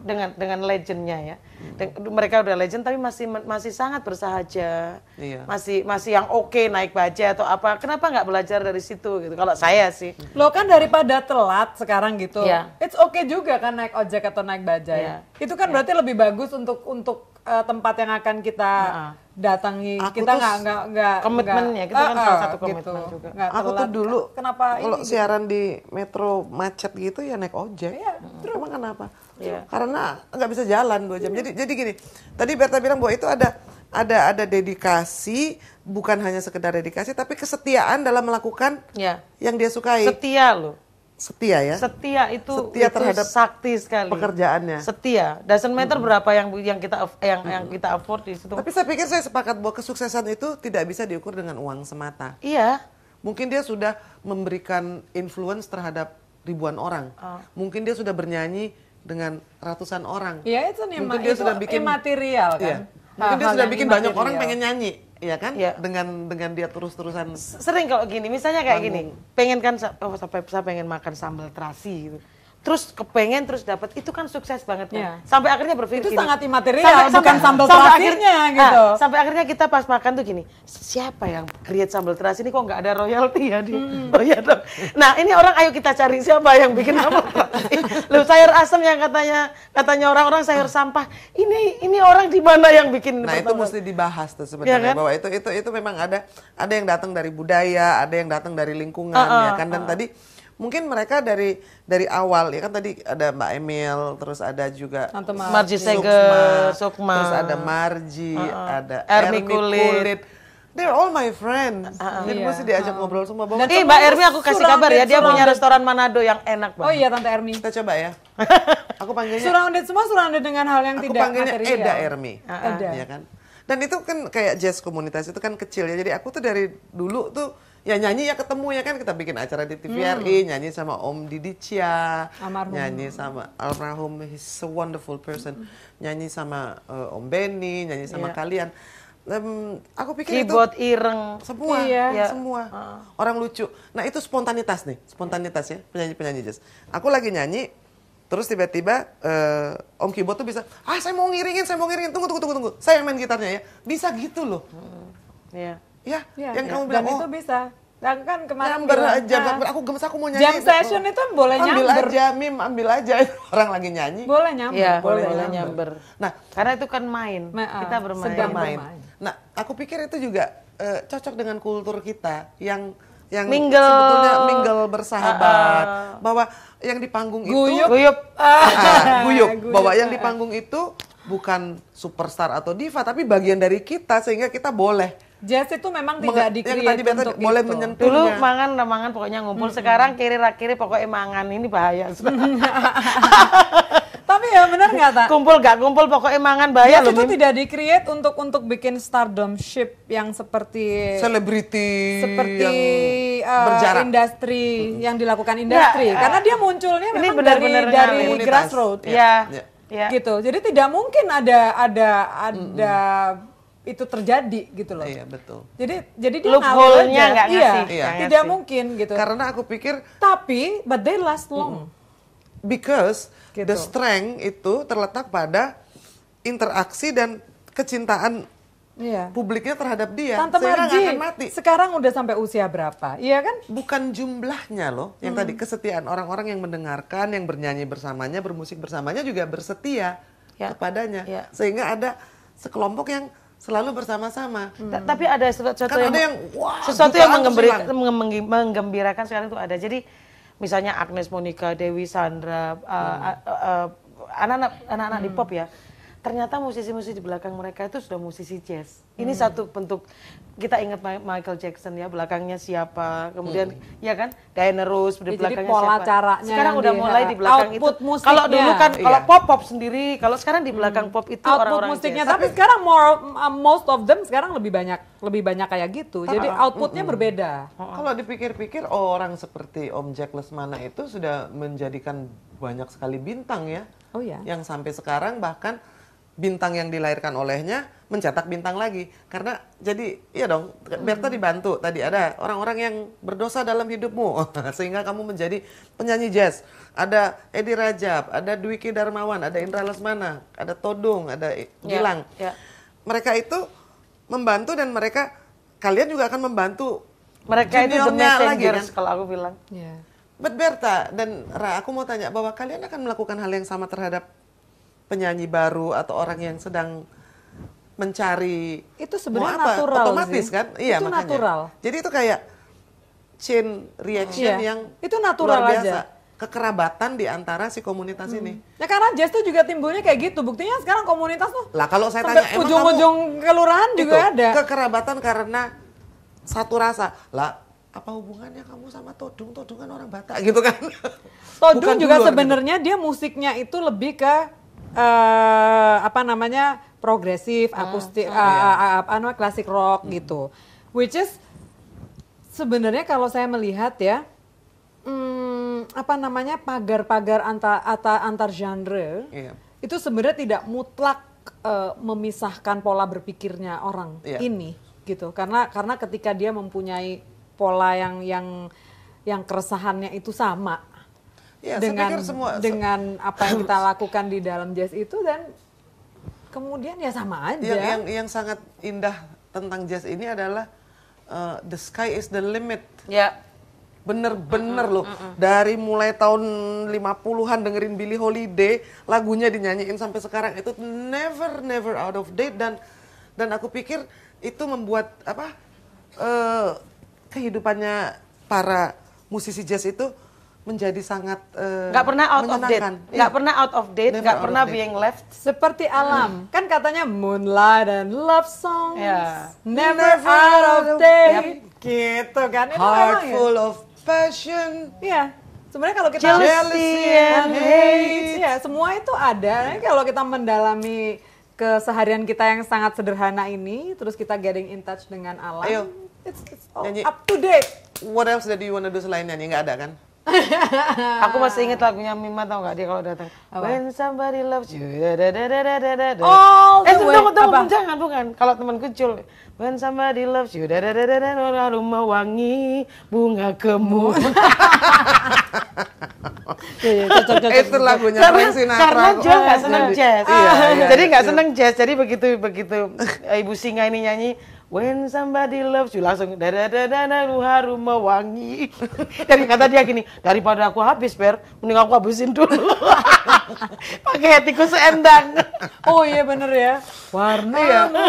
dengan dengan legendnya ya. Den, mereka udah legend tapi masih masih sangat bersahaja, iya. masih masih yang oke okay, naik baja atau apa. Kenapa nggak belajar dari situ gitu? Kalau saya sih. Lo kan daripada telat sekarang gitu. Yeah. It's okay juga kan naik ojek atau naik baja yeah. ya. Iya. Itu kan yeah. berarti lebih bagus untuk untuk uh, tempat yang akan kita Nah datangi. Aku kita nggak nggak nggak komitmennya. Kita kan uh, salah satu komitmen gitu. juga. aku tuh dulu kenapa kalau gitu? siaran gitu. di metro macet gitu ya naik ojek. ya, hmm. Emang kenapa? yeah. karena nggak bisa jalan dua jam. Yeah. Jadi jadi gini, tadi Berta bilang bahwa itu ada ada ada dedikasi bukan hanya sekedar dedikasi tapi kesetiaan dalam melakukan yeah. yang dia sukai. Setia loh. Setia ya. Setia itu setia itu terhadap sakti sekali. Pekerjaannya. Setia. Doesn't matter hmm. berapa yang yang kita yang hmm. yang kita afford di situ. Tapi saya pikir saya sepakat bahwa kesuksesan itu tidak bisa diukur dengan uang semata. Iya. Mungkin dia sudah memberikan influence terhadap ribuan orang. Uh. Mungkin dia sudah bernyanyi dengan ratusan orang. Iya itu nih mungkin dia sudah bikin material iya. kan. Iya. Mungkin dia sudah bikin banyak orang pengen nyanyi, ya kan? Iya. Dengan dengan dia terus-terusan. Sering kalau gini, misalnya kayak bangun. gini, pengen kan oh, sampai saya pengen makan sambal terasi gitu terus kepengen terus dapat itu kan sukses banget kan. Iya. Yeah. Sampai akhirnya berpikir itu gini, sangat imaterial sampai, bukan sampai, sambal sampai akhirnya gitu. Ah, sampai akhirnya kita pas makan tuh gini, siapa yang create sambal terasi ini kok nggak ada royalti ya di hmm. Oh iya dong. Nah, ini orang ayo kita cari siapa yang bikin sambal terasi. sayur asam yang katanya katanya orang-orang sayur sampah. Ini ini orang di mana yang bikin Nah, itu mesti dibahas tuh sebenarnya ya kan? bahwa itu itu itu memang ada ada yang datang dari budaya, ada yang datang dari lingkungan uh, uh, ya kan dan uh, uh. tadi mungkin mereka dari dari awal ya kan tadi ada Mbak Emil, terus ada juga Marji Margi Sukma, terus ada Marji uh -uh. ada Ermi Kulit. Kulit. They're all my friends. Uh, Jadi mesti iya. mesti diajak uh. ngobrol semua. bawa Nanti Mbak Ermi aku kasih kabar ya, dia punya restoran Manado yang enak banget. Oh iya Tante Ermi. Kita coba ya. aku panggilnya. Surrounded semua surrounded dengan hal yang aku tidak Aku panggilnya material. Eda Ermi. Uh, uh. Eda. Ya kan? Dan itu kan kayak jazz komunitas itu kan kecil ya. Jadi aku tuh dari dulu tuh ya nyanyi ya ketemu ya kan kita bikin acara di TVRI hmm. nyanyi sama Om Didi Cia almarhum. nyanyi sama almarhum he's a wonderful person hmm. nyanyi sama uh, Om Benny nyanyi sama yeah. kalian um, aku pikir keyboard itu ireng semua iya. Ya, semua uh. orang lucu nah itu spontanitas nih spontanitas ya penyanyi penyanyi jazz aku lagi nyanyi terus tiba-tiba uh, Om keyboard tuh bisa ah saya mau ngiringin saya mau ngiringin tunggu tunggu tunggu tunggu saya yang main gitarnya ya bisa gitu loh hmm. yeah Ya, ya yang ya. kamu bilang Dan oh, itu bisa. Dan nah, kan kemarin nyamber bilang, aja, nah, aku gemes aku mau nyanyi. Jam session itu boleh ambil nyamber. Ambil aja, Mim, ambil aja. Orang lagi nyanyi. Boleh nyamber. Ya, boleh, boleh nyamber. Nah, karena itu kan main. Ma uh, ah, kita bermain. Sedang main. Nah, aku pikir itu juga uh, cocok dengan kultur kita yang yang mingle. sebetulnya mingle bersahabat uh, uh. bahwa yang di panggung itu guyup guyup, guyup. bahwa yang di panggung itu bukan superstar atau diva tapi bagian dari kita sehingga kita boleh Jazz itu memang tidak di yang tadi untuk itu. boleh menyentuhnya. Dulu mangan nah mangan pokoknya ngumpul. -hmm. Sekarang kiri rakiri pokoknya mangan ini bahaya. Tapi ya benar nggak tak? Kumpul gak kumpul pokoknya mangan bahaya itu tidak di create untuk untuk bikin stardom ship yang seperti selebriti seperti yang uh, industri -hmm. yang dilakukan industri ya, karena dia munculnya memang benar -benar dari dari grassroots. Iya. Ya. ya. Ya. Gitu. Jadi tidak mungkin ada ada ada -hmm itu terjadi gitu loh. Iya betul. Jadi jadi dia loophole-nya nggak iya, ngasih. Iya, Tidak ngasih. mungkin gitu. Karena aku pikir. Tapi but they last long. Because gitu. the strength itu terletak pada interaksi dan kecintaan Iya. Publiknya terhadap dia. Tante Marji akan mati. sekarang udah sampai usia berapa? Iya kan? Bukan jumlahnya loh. Yang hmm. tadi kesetiaan orang-orang yang mendengarkan, yang bernyanyi bersamanya, bermusik bersamanya juga bersetia ya. kepadanya. Ya. Sehingga ada sekelompok yang selalu bersama-sama. Hmm. Tapi ada sesuatu kan yang, ada yang wah, sesuatu gitu yang menggembirakan, menggembirakan sekarang itu ada. Jadi misalnya Agnes Monica, Dewi Sandra, anak-anak uh, hmm. uh, uh, uh, anak-anak di hmm. pop ya ternyata musisi-musisi di belakang mereka itu sudah musisi jazz. Ini hmm. satu bentuk kita ingat Michael Jackson ya belakangnya siapa, kemudian hmm. ya kan Diana Rose di belakangnya Jadi pola siapa. Caranya sekarang udah mulai di belakang itu. Musiknya. Kalau dulu kan iya. kalau pop pop sendiri, kalau sekarang di belakang hmm. pop itu orang-orang musiknya. Jazz. Tapi sekarang more uh, most of them sekarang lebih banyak lebih banyak kayak gitu. Ah, Jadi uh, outputnya uh, uh, berbeda. Ah, kalau dipikir-pikir orang seperti Om Jack Lesmana itu sudah menjadikan banyak sekali bintang ya. Oh ya. Yang sampai sekarang bahkan bintang yang dilahirkan olehnya mencetak bintang lagi karena jadi iya dong Berta hmm. dibantu tadi ada orang-orang yang berdosa dalam hidupmu sehingga kamu menjadi penyanyi jazz ada Edi Rajab ada Dwiki Darmawan ada Indra Lesmana ada Todung ada ya, Gilang yeah, yeah. mereka itu membantu dan mereka kalian juga akan membantu mereka itu lagi kan? kalau aku bilang yeah. Berta dan Ra, aku mau tanya bahwa kalian akan melakukan hal yang sama terhadap penyanyi baru atau orang yang sedang mencari itu sebenarnya apa, natural otomatis sih. kan iya itu makanya natural. jadi itu kayak chain reaction yeah. yang itu natural luar biasa. aja kekerabatan di antara si komunitas hmm. ini. Ya karena jazz tuh juga timbulnya kayak gitu. Buktinya sekarang komunitas tuh. Lah kalau saya tanya emang ujung-ujung kelurahan juga itu, ada. Kekerabatan karena satu rasa. Lah apa hubungannya kamu sama Todung? Todung kan orang Batak gitu kan. Todung Bukan juga gitu. sebenarnya gitu. dia musiknya itu lebih ke uh, apa namanya progresif, ah, akustik, uh, apa namanya klasik rock hmm. gitu. Which is sebenarnya kalau saya melihat ya, hmm, apa namanya pagar-pagar antar antar, antar genre yeah. itu sebenarnya tidak mutlak uh, memisahkan pola berpikirnya orang yeah. ini gitu. Karena karena ketika dia mempunyai pola yang yang yang keresahannya itu sama ya, dengan semua dengan apa yang kita lakukan di dalam jazz itu dan kemudian ya sama aja. Yang yang, yang sangat indah tentang jazz ini adalah uh, the sky is the limit. Ya. Bener-bener mm -hmm, loh. Mm -hmm. Dari mulai tahun 50-an dengerin Billy Holiday, lagunya dinyanyiin sampai sekarang itu never never out of date dan dan aku pikir itu membuat apa uh, kehidupannya para musisi jazz itu menjadi sangat uh, nggak pernah out of date nggak iya. pernah out of date nggak pernah being left seperti alam mm. kan katanya moonlight and love songs yeah. never, never out of date yep. gitu kan Itu heart memang, ya. full of passion ya yeah. sebenarnya kalau kita jealousy, and hate ya semua itu ada yeah. kalau kita mendalami keseharian kita yang sangat sederhana ini terus kita getting in touch dengan alam Ayo. It's, it's up to date what else that you wanna do selain nyanyi nggak ada kan aku masih inget lagunya Mima tau gak dia kalau datang. When somebody loves you. Da, da, da, da, da, da, da. Oh, eh tunggu tunggu jangan bukan. Kalau teman kecil When somebody loves you. Da, da, da, da, da, da, rumah wangi bunga kemu. itu lagunya karena, Frank Sinatra. Karena Jo nggak seneng jazz. jadi nggak seneng jazz. Jadi begitu begitu Ibu Singa ini nyanyi When somebody loves you langsung dadadadana lu harum mewangi. Dari kata dia gini, daripada aku habis per, mending aku habisin dulu. Pakai hatiku seendang. Oh iya bener ya. Warna ya. Anu.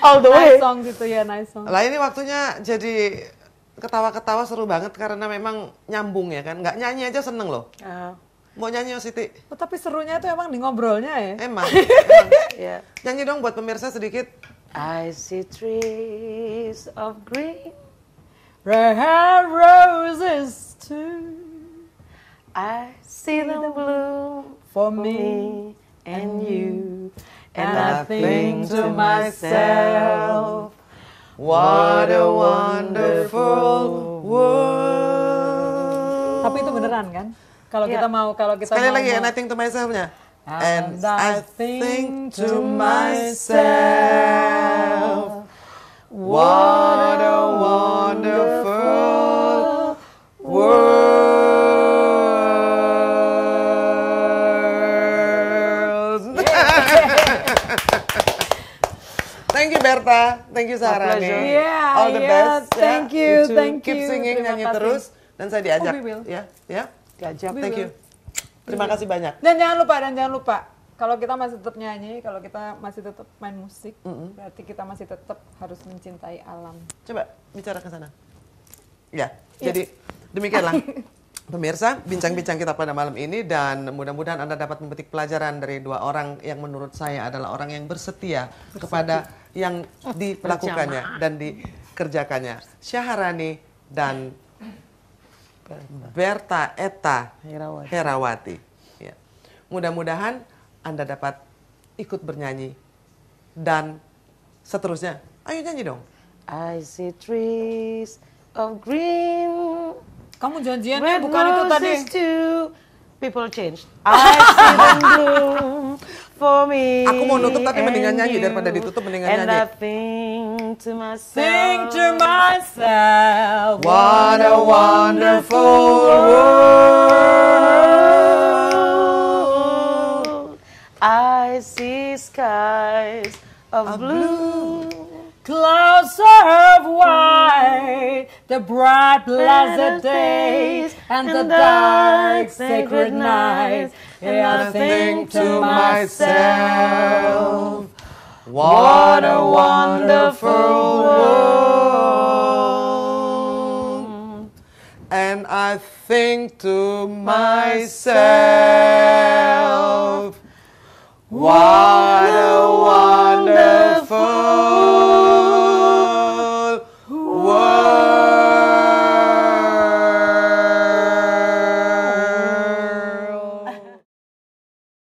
All the way. Nice song gitu ya, nice song. Lah ini waktunya jadi ketawa-ketawa seru banget karena memang nyambung ya kan. Nggak nyanyi aja seneng loh. Uh. Mau nyanyi Mas Siti? Oh, tapi serunya itu emang di ngobrolnya ya? Emang. emang. Iya. Nyanyi dong buat pemirsa sedikit. I see trees of green, red roses too. I see them bloom for me and you. And I think to myself, what a wonderful world. Tapi itu beneran kan? Kalau yeah. kita mau, kalau kita Sekali mau, lagi, ya, mau, and I think to myself-nya. And, I, think to myself, what a wonderful world. thank you, Berta. Thank you, Sarah. Yeah, All the yeah, best. Thank yeah. you, thank keep you. Keep singing, nyanyi terus. Dan saya diajak. Oh, we will. Yeah, yeah. Diajak. thank you. Terima iya. kasih banyak. Dan jangan lupa dan jangan lupa kalau kita masih tetap nyanyi, kalau kita masih tetap main musik, mm -hmm. berarti kita masih tetap harus mencintai alam. Coba bicara ke sana. Ya, Yes. Iya. jadi demikianlah. Pemirsa, bincang-bincang kita pada malam ini dan mudah-mudahan Anda dapat memetik pelajaran dari dua orang yang menurut saya adalah orang yang bersetia, bersetia. kepada yang dilakukannya dan dikerjakannya. Syaharani dan Berta Eta Herawati. Herawati. Ya. Mudah-mudahan Anda dapat ikut bernyanyi dan seterusnya. Ayo nyanyi dong. I see trees of green. Kamu janjian ya, bukan itu tadi. Too. People change. I see them bloom for me. Aku mau nutup tapi mendingan nyanyi daripada ditutup mendingan and nyanyi. And I think sing to myself. Sing to myself. What a wonderful world. I see skies of, of blue. blue. Clouds of white, the bright blessed days, and, and the dark sacred nights. And I think to myself, what a wonderful world. And I think to myself, what a wonderful